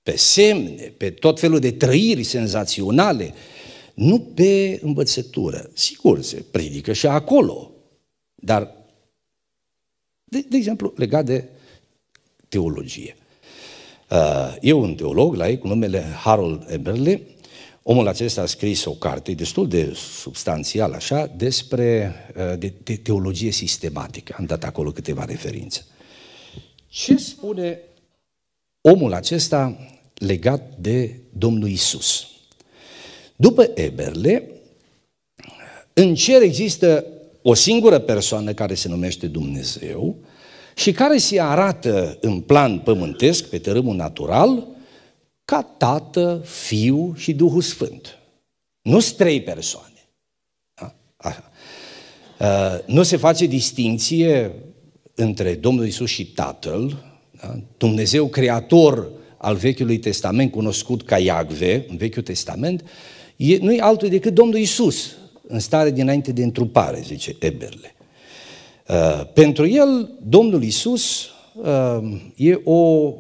pe semne, pe tot felul de trăiri senzaționale, nu pe învățătură. Sigur, se predică și acolo, dar, de, de exemplu, legat de teologie. Uh, eu un teolog, la ei, cu numele Harold Eberle, Omul acesta a scris o carte, destul de substanțial așa, despre uh, de, de teologie sistematică. Am dat acolo câteva referințe. Ce spune omul acesta legat de Domnul Isus? După Eberle, în cer există o singură persoană care se numește Dumnezeu și care se arată în plan pământesc, pe tărâmul natural, ca Tată, Fiu și Duhul Sfânt. Nu sunt trei persoane. Da? Așa. Uh, nu se face distinție între Domnul Isus și Tatăl, da? Dumnezeu creator al Vechiului Testament, cunoscut ca Iagve, în Vechiul Testament, nu e altul decât Domnul Isus, în stare dinainte de întrupare, zice Eberle. Uh, pentru el, Domnul Isus uh, e o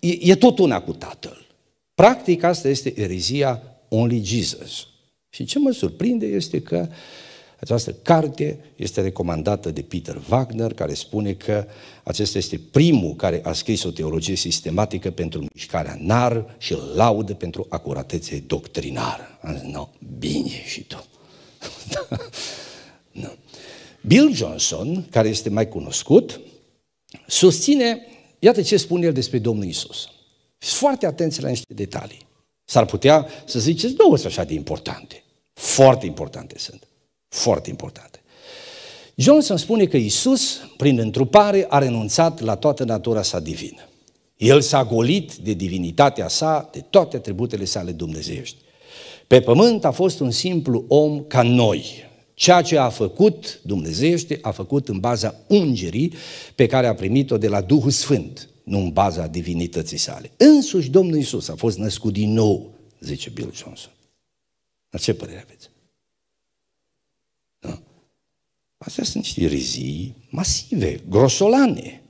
E, e tot una cu Tatăl. Practic asta este erezia Only Jesus. Și ce mă surprinde este că această carte este recomandată de Peter Wagner, care spune că acesta este primul care a scris o teologie sistematică pentru mișcarea nar și laudă pentru acuratețe doctrinară. Am zis, no, bine și tu. no. Bill Johnson, care este mai cunoscut, susține Iată ce spune el despre Domnul Isus. Fiți foarte atenți la niște detalii. S-ar putea să ziceți, două sunt așa de importante. Foarte importante sunt. Foarte importante. Johnson spune că Isus, prin întrupare, a renunțat la toată natura sa divină. El s-a golit de divinitatea sa, de toate atributele sale dumnezeiești. Pe pământ a fost un simplu om ca noi, Ceea ce a făcut Dumnezeiește, a făcut în baza ungerii pe care a primit-o de la Duhul Sfânt, nu în baza divinității sale. Însuși Domnul Isus a fost născut din nou, zice Bill Johnson. Dar ce părere aveți? Da? Astea sunt niște rizii masive, grosolane.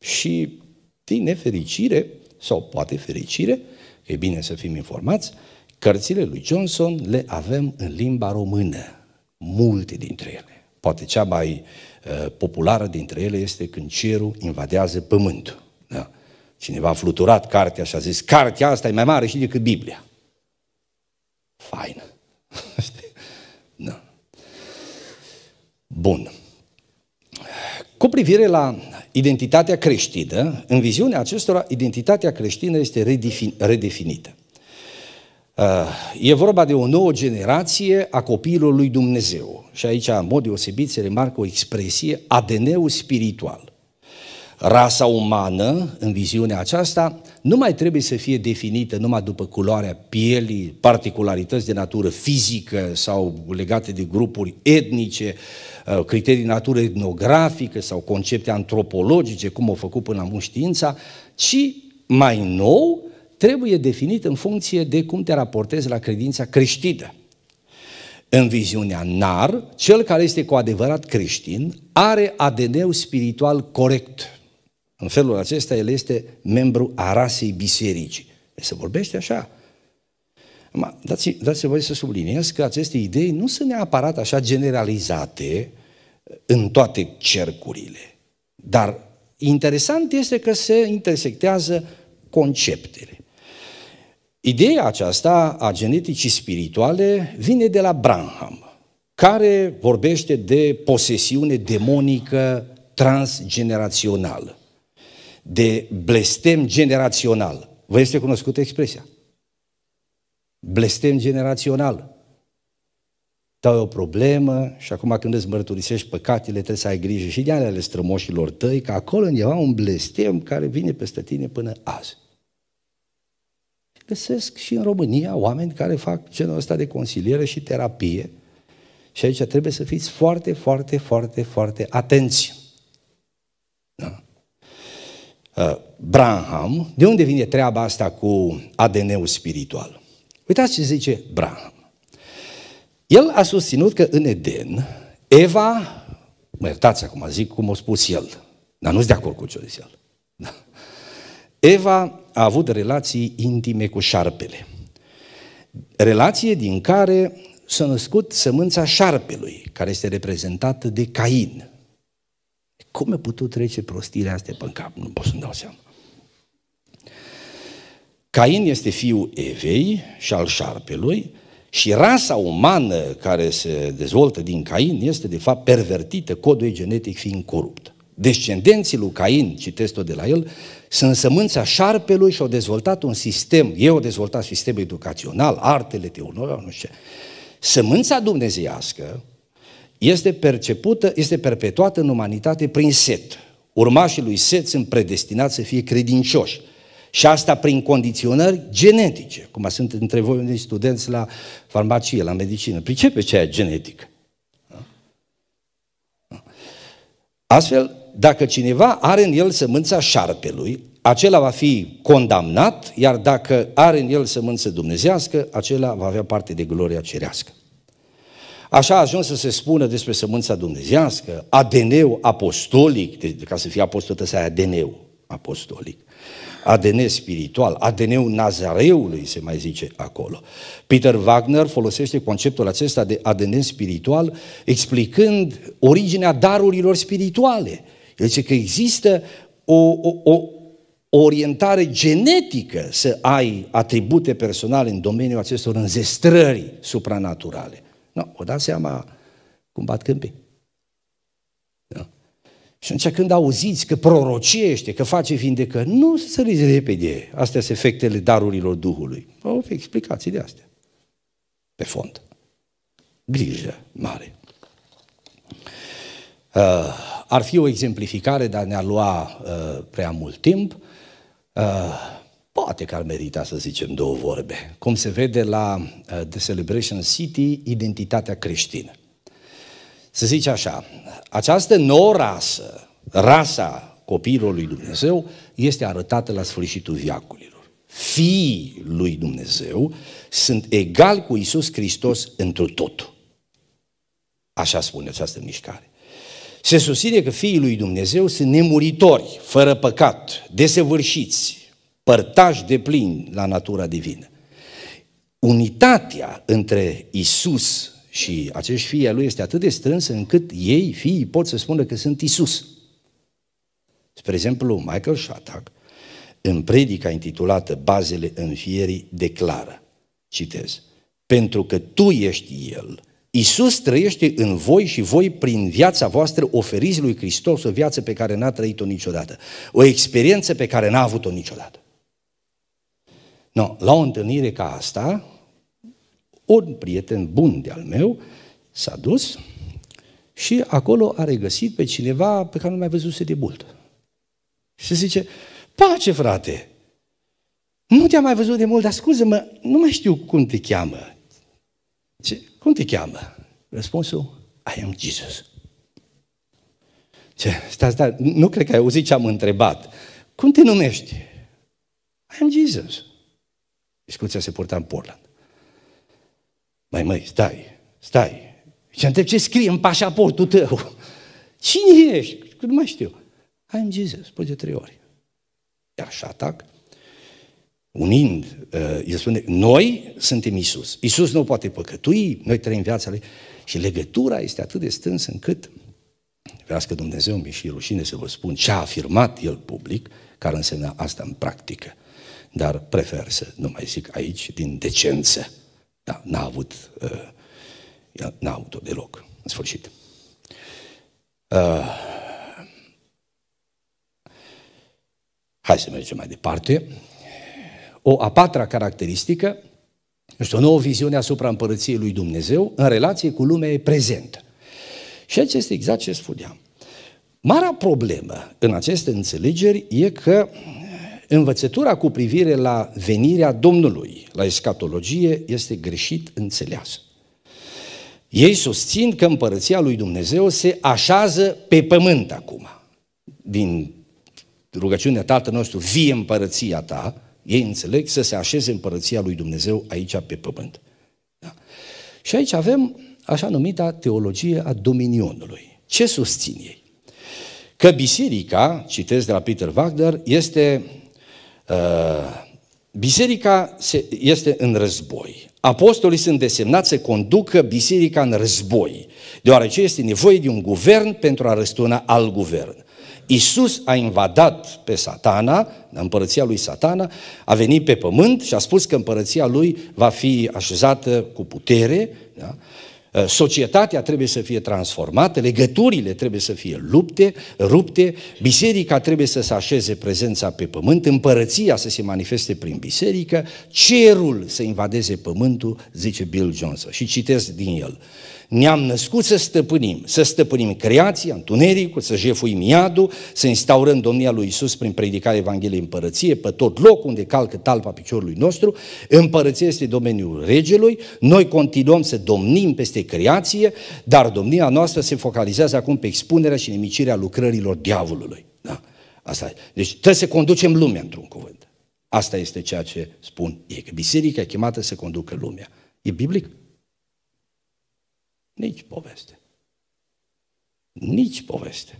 Și, din nefericire, sau poate fericire, e bine să fim informați, cărțile lui Johnson le avem în limba română multe dintre ele. Poate cea mai uh, populară dintre ele este când cerul invadează pământul. Da? Cineva a fluturat cartea și a zis, cartea asta e mai mare și decât Biblia. Fain. da. Bun. Cu privire la identitatea creștină, în viziunea acestora, identitatea creștină este redefinită. Uh, e vorba de o nouă generație a copiilor lui Dumnezeu. Și aici, în mod deosebit, se remarcă o expresie, ADN-ul spiritual. Rasa umană, în viziunea aceasta, nu mai trebuie să fie definită numai după culoarea pielii, particularități de natură fizică sau legate de grupuri etnice, uh, criterii de natură etnografică sau concepte antropologice, cum au făcut până acum știința, ci mai nou trebuie definit în funcție de cum te raportezi la credința creștină. În viziunea NAR, cel care este cu adevărat creștin are adn spiritual corect. În felul acesta, el este membru a rasei bisericii. Se vorbește așa. Dați-mi dați voi să subliniez că aceste idei nu sunt neapărat așa generalizate în toate cercurile. Dar interesant este că se intersectează conceptele. Ideea aceasta a geneticii spirituale vine de la Branham, care vorbește de posesiune demonică transgenerațională, de blestem generațional. Vă este cunoscută expresia? Blestem generațional. e o problemă și acum când îți mărturisești păcatele, trebuie să ai grijă și de ale strămoșilor tăi, că acolo undeva un blestem care vine peste tine până azi. Găsesc și în România oameni care fac genul ăsta de consiliere și terapie. Și aici trebuie să fiți foarte, foarte, foarte, foarte atenți. Da. Uh, Branham, de unde vine treaba asta cu ADN-ul spiritual? Uitați ce zice Branham. El a susținut că în Eden, Eva, mă iertați acum, zic cum a spus el, dar nu sunt de acord cu ce a zis el. Da. Eva a avut relații intime cu șarpele. Relație din care s-a născut sămânța șarpelui, care este reprezentată de Cain. Cum a putut trece prostirea astea pe cap? Nu pot să-mi dau seama. Cain este fiul Evei și al șarpelui și rasa umană care se dezvoltă din Cain este de fapt pervertită, codul genetic fiind corupt descendenții lui Cain, citesc-o de la el, sunt sămânța șarpelui și au dezvoltat un sistem, ei au dezvoltat sistemul educațional, artele, teologia, nu știu ce. Sămânța dumnezeiască este percepută, este perpetuată în umanitate prin set. Urmașii lui set sunt predestinați să fie credincioși. Și asta prin condiționări genetice, cum sunt între voi unii studenți la farmacie, la medicină. Pricepe ce e genetic. Astfel, dacă cineva are în el sămânța șarpelui, acela va fi condamnat, iar dacă are în el sămânță dumnezească, acela va avea parte de gloria cerească. Așa a ajuns să se spună despre sămânța dumnezească, ADN-ul apostolic, de, ca să fie apostol să ai adn apostolic, ADN spiritual, ADN-ul Nazareului se mai zice acolo. Peter Wagner folosește conceptul acesta de ADN spiritual explicând originea darurilor spirituale – deci că există o, o, o orientare genetică să ai atribute personale în domeniul acestor înzestrări supranaturale. Nu, no, o dați seama cum bat câmpii. No. Și atunci când auziți că prorociește, că face vindecă, nu săriți repede. Astea sunt efectele darurilor Duhului. O, explicații de astea. Pe fond. Grijă mare. Uh. Ar fi o exemplificare, dar ne-ar lua uh, prea mult timp. Uh, poate că ar merita să zicem două vorbe. Cum se vede la uh, The Celebration City, identitatea creștină. Să zice așa, această nouă rasă, rasa copiilor lui Dumnezeu, este arătată la sfârșitul viaculilor. Fiii lui Dumnezeu sunt egali cu Isus Hristos un totul. Așa spune această mișcare. Se susține că fiii lui Dumnezeu sunt nemuritori, fără păcat, desăvârșiți, părtași de plin la natura divină. Unitatea între Isus și acești fii al lui este atât de strânsă încât ei, fiii, pot să spună că sunt Isus. Spre exemplu, Michael Shattuck, în predica intitulată Bazele în fierii, declară, citez, pentru că tu ești El, Iisus trăiește în voi și voi prin viața voastră oferiți lui Hristos o viață pe care n-a trăit-o niciodată. O experiență pe care n-a avut-o niciodată. No, la o întâlnire ca asta, un prieten bun de-al meu s-a dus și acolo a regăsit pe cineva pe care nu mai văzuse de mult. Și zice, pace frate, nu te-am mai văzut de mult, dar scuză-mă, nu mai știu cum te cheamă. Ce? Cum te cheamă? Răspunsul, I am Jesus. Ce? Stai, stai, da, nu cred că ai auzit ce am întrebat. Cum te numești? I am Jesus. Discuția se purta în Portland. Mai măi, stai, stai. Și întreb ce scrie în pașaportul tău. Cine ești? Nu mai știu. I am Jesus. Spune de trei ori. Iar și atac unind, uh, el spune, noi suntem Isus. Isus nu poate păcătui, noi trăim viața lui. Și legătura este atât de strânsă încât, vrească Dumnezeu, mi și rușine să vă spun ce a afirmat el public, care însemna asta în practică. Dar prefer să nu mai zic aici din decență. Da, n-a avut, uh, n-a avut deloc, în sfârșit. Uh, hai să mergem mai departe o a patra caracteristică, este o nouă viziune asupra împărăției lui Dumnezeu în relație cu lumea prezentă. Și acest este exact ce spuneam. Marea problemă în aceste înțelegeri e că învățătura cu privire la venirea Domnului, la escatologie, este greșit înțeleasă. Ei susțin că împărăția lui Dumnezeu se așează pe pământ acum. Din rugăciunea Tatăl nostru, vie împărăția ta, ei înțeleg să se așeze împărăția lui Dumnezeu aici pe pământ. Da? Și aici avem așa numita teologie a dominionului. Ce susțin ei? Că biserica, citesc de la Peter Wagner, este uh, Biserica este în război. Apostolii sunt desemnați să conducă biserica în război, deoarece este nevoie de un guvern pentru a răstuna alt guvern. Isus a invadat pe satana, împărăția lui satana, a venit pe pământ și a spus că împărăția lui va fi așezată cu putere, da? Uh, societatea trebuie să fie transformată, legăturile trebuie să fie lupte, rupte, biserica trebuie să se așeze prezența pe pământ, împărăția să se manifeste prin biserică, cerul să invadeze pământul, zice Bill Johnson. Și citesc din el. Uh, ne-am născut să stăpânim, să stăpânim creația, întunericul, să jefuim iadul, să instaurăm Domnia lui Isus prin predicarea Evangheliei Împărăție, pe tot locul unde calcă talpa piciorului nostru, împărăția este domeniul regelui, noi continuăm să domnim peste creație, dar domnia noastră se focalizează acum pe expunerea și nemicirea lucrărilor diavolului. Da? Asta e. Deci trebuie să conducem lumea într-un cuvânt. Asta este ceea ce spun ei, că biserica e chemată să conducă lumea. E biblic? Nici poveste. Nici poveste.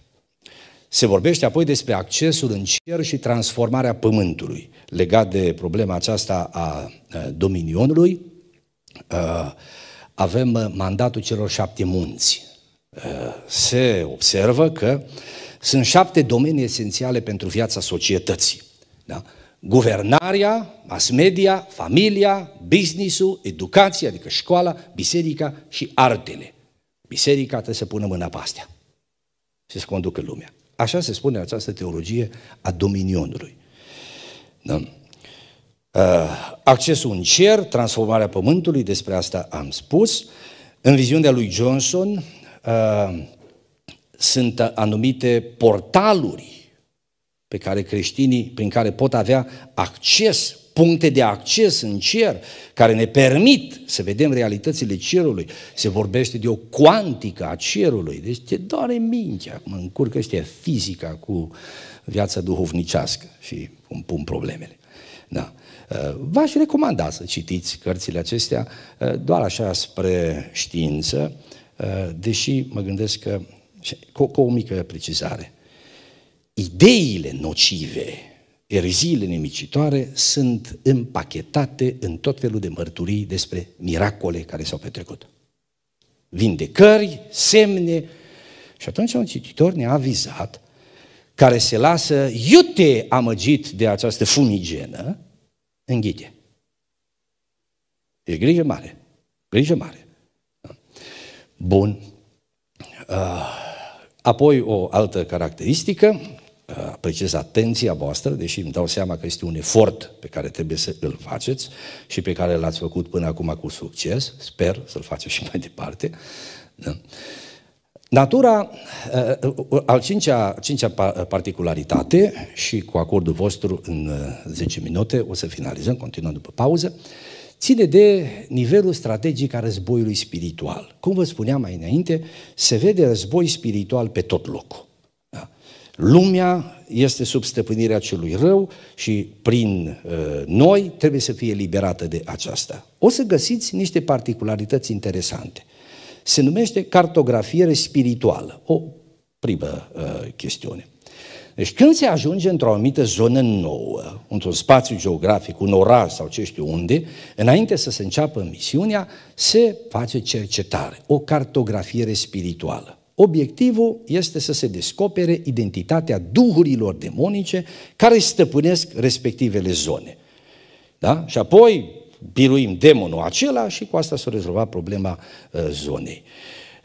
Se vorbește apoi despre accesul în cer și transformarea pământului. Legat de problema aceasta a dominionului, avem mandatul celor șapte munți. Se observă că sunt șapte domenii esențiale pentru viața societății. Da? guvernarea, mass media, familia, businessul, educația, adică școala, biserica și artele. Biserica trebuie să pună mâna pe astea și să conducă lumea. Așa se spune această teologie a dominionului. Da. Uh, accesul în cer, transformarea pământului, despre asta am spus. În viziunea lui Johnson uh, sunt anumite portaluri pe care creștinii, prin care pot avea acces, puncte de acces în cer, care ne permit să vedem realitățile cerului. Se vorbește de o cuantică a cerului, deci te doare mintea, mă încurcă ăștia fizica cu viața duhovnicească și îmi pun problemele. Da. Uh, v-aș recomanda să citiți cărțile acestea uh, doar așa spre știință, uh, deși mă gândesc că, cu, cu o mică precizare, ideile nocive, ereziile nemicitoare sunt împachetate în tot felul de mărturii despre miracole care s-au petrecut. Vindecări, semne. Și atunci un cititor ne-a avizat care se lasă iute amăgit de această fumigenă, înghite. E grijă mare. Grijă mare. Bun. Ah. Apoi o altă caracteristică Uh, apreciez atenția voastră, deși îmi dau seama că este un efort pe care trebuie să îl faceți și pe care l-ați făcut până acum cu succes, sper să-l faceți și mai departe. Da. Natura, uh, al cincea, cincea uh, particularitate și cu acordul vostru în 10 minute, o să finalizăm, continuăm după pauză, ține de nivelul strategic al războiului spiritual. Cum vă spuneam mai înainte, se vede război spiritual pe tot locul. Lumea este sub stăpânirea celui rău și prin uh, noi trebuie să fie liberată de aceasta. O să găsiți niște particularități interesante. Se numește cartografiere spirituală. O primă uh, chestiune. Deci când se ajunge într-o anumită zonă nouă, într-un spațiu geografic, un oraș sau ce știu unde, înainte să se înceapă misiunea, se face cercetare, o cartografiere spirituală. Obiectivul este să se descopere identitatea duhurilor demonice care stăpânesc respectivele zone. Da? Și apoi biruim demonul acela și cu asta s-a rezolvat problema uh, zonei.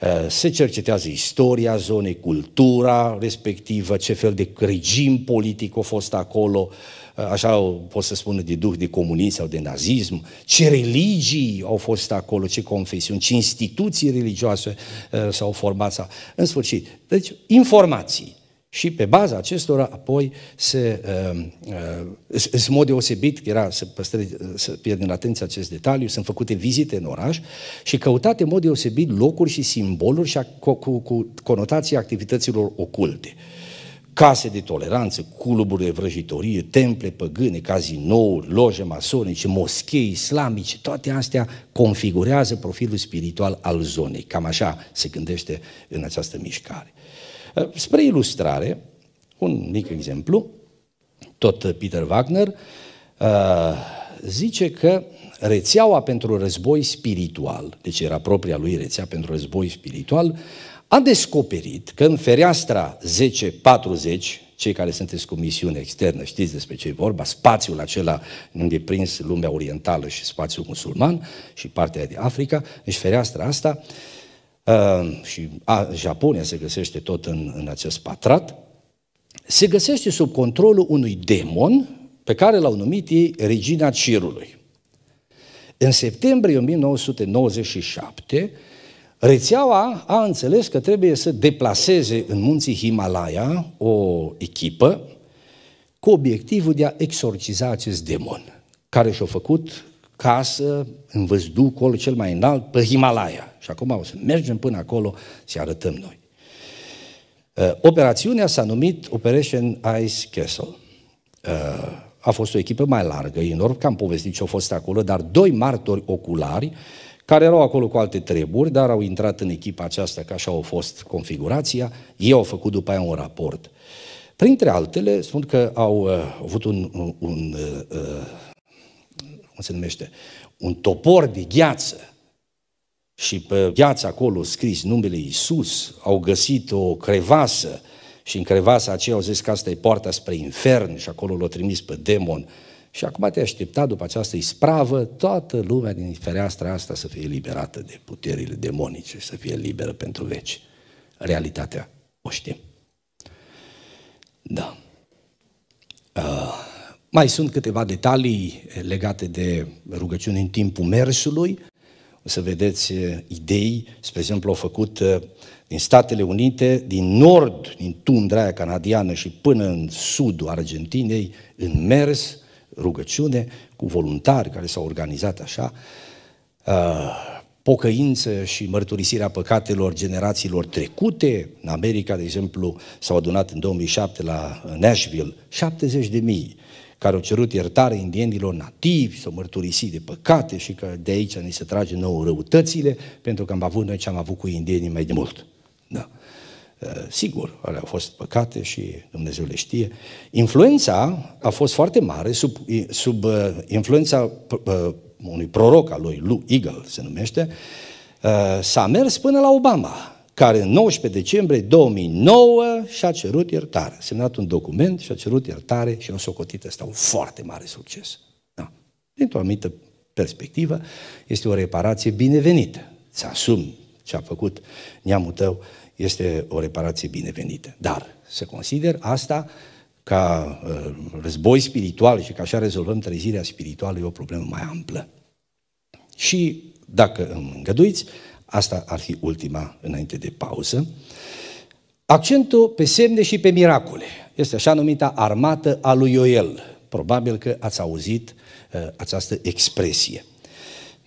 Uh, se cercetează istoria zonei, cultura respectivă, ce fel de regim politic a fost acolo, uh, așa pot să spună, de duh de comunism sau de nazism, ce religii au fost acolo, ce confesiuni, ce instituții religioase uh, s-au format. În sfârșit, deci informații. Și pe baza acestora apoi se, uh, uh, în mod deosebit, era să, păstrez, uh, să pierd în atenție acest detaliu, sunt făcute vizite în oraș și căutate în mod deosebit locuri și simboluri și cu, cu, cu conotații activităților oculte. Uh, case de toleranță, cluburi de vrăjitorie, temple păgâne, cazinouri, loje masonice, moschei islamice, toate astea configurează profilul spiritual al zonei. Cam așa se gândește în această mișcare. Eh, spre ilustrare, un mic exemplu, tot Peter Wagner eh, zice că rețeaua pentru război spiritual, deci era propria lui rețea pentru război spiritual, a descoperit că în fereastra 1040, cei care sunteți cu misiune externă știți despre ce e vorba, spațiul acela unde e prins lumea orientală și spațiul musulman și partea de Africa, deci fereastra asta uh, și a, Japonia se găsește tot în, în acest patrat, se găsește sub controlul unui demon pe care l-au numit ei Regina Cirului. În septembrie 1997, Rețeaua a înțeles că trebuie să deplaseze în munții Himalaya o echipă cu obiectivul de a exorciza acest demon, care și-a făcut casă în văzducul cel mai înalt, pe Himalaya. Și acum o să mergem până acolo și arătăm noi. Uh, operațiunea s-a numit Operation Ice Castle. Uh, a fost o echipă mai largă, enorm, că am povestit ce a fost acolo, dar doi martori oculari care erau acolo cu alte treburi, dar au intrat în echipa aceasta, că așa au fost configurația, ei au făcut după aia un raport. Printre altele, spun că au uh, avut un, un, uh, uh, cum se numește, un topor de gheață și pe gheață acolo scris numele Iisus, au găsit o crevasă și în crevasa aceea au zis că asta e poarta spre infern și acolo l-au trimis pe demon și acum te aștepta după această ispravă toată lumea din fereastra asta să fie liberată de puterile demonice, să fie liberă pentru veci. Realitatea o știm. Da. Uh, mai sunt câteva detalii legate de rugăciuni în timpul mersului. O să vedeți eh, idei, spre exemplu, au făcut eh, din Statele Unite, din nord, din tundra aia canadiană și până în sudul Argentinei, în mers, rugăciune, cu voluntari care s-au organizat așa, uh, pocăință și mărturisirea păcatelor generațiilor trecute. În America, de exemplu, s-au adunat în 2007 la uh, Nashville 70 de mii care au cerut iertare indienilor nativi, s-au mărturisit de păcate și că de aici ne se trage nouă răutățile, pentru că am avut noi ce am avut cu indienii mai de mult. Da. Eh, sigur, alea au fost păcate și Dumnezeu le știe. Influența a fost foarte mare sub, sub eh, influența eh, unui proroc al lui Lou Eagle, se numește, s-a mers până la Obama, care în 19 decembrie 2009 și-a cerut iertare. A semnat un document și-a cerut iertare și a socotit ăsta un foarte mare succes. Da. Dintr-o anumită perspectivă, este o reparație binevenită. Să asumi ce a făcut neamul tău uh, este o reparație binevenită. Dar să consider asta ca uh, război spiritual și că așa rezolvăm trezirea spirituală e o problemă mai amplă. Și dacă îmi îngăduiți, asta ar fi ultima înainte de pauză. Accentul pe semne și pe miracole. Este așa numita armată a lui Ioel. Probabil că ați auzit uh, această expresie.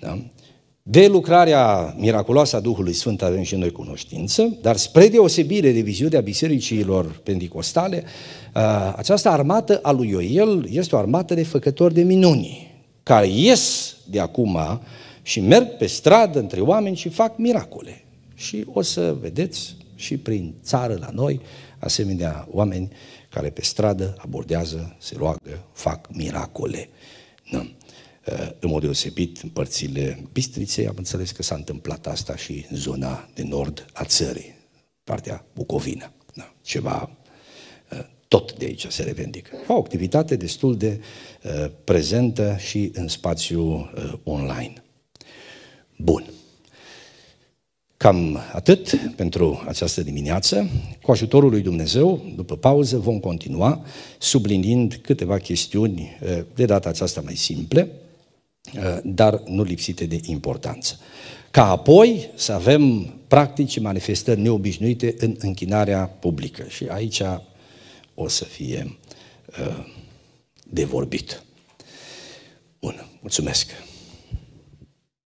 Da? De lucrarea miraculoasă a Duhului Sfânt avem și noi cunoștință, dar spre deosebire de viziunea bisericilor pentecostale, uh, această armată a lui Ioel este o armată de făcători de minuni, care ies de acum și merg pe stradă între oameni și fac miracole. Și o să vedeți și prin țară la noi asemenea oameni care pe stradă abordează, se roagă, fac miracole. Nu în mod deosebit în părțile Bistriței. Am înțeles că s-a întâmplat asta și în zona de nord a țării, partea Bucovina. Da, ceva uh, tot de aici se revendică. O activitate destul de uh, prezentă și în spațiu uh, online. Bun. Cam atât pentru această dimineață. Cu ajutorul lui Dumnezeu, după pauză, vom continua sublinind câteva chestiuni, de data aceasta mai simple, Eh, dar nu lipsite de importanță. Ca apoi să avem practici, manifestări neobișnuite în închinarea publică. Și aici o să fie eh, de vorbit. Bun, mulțumesc!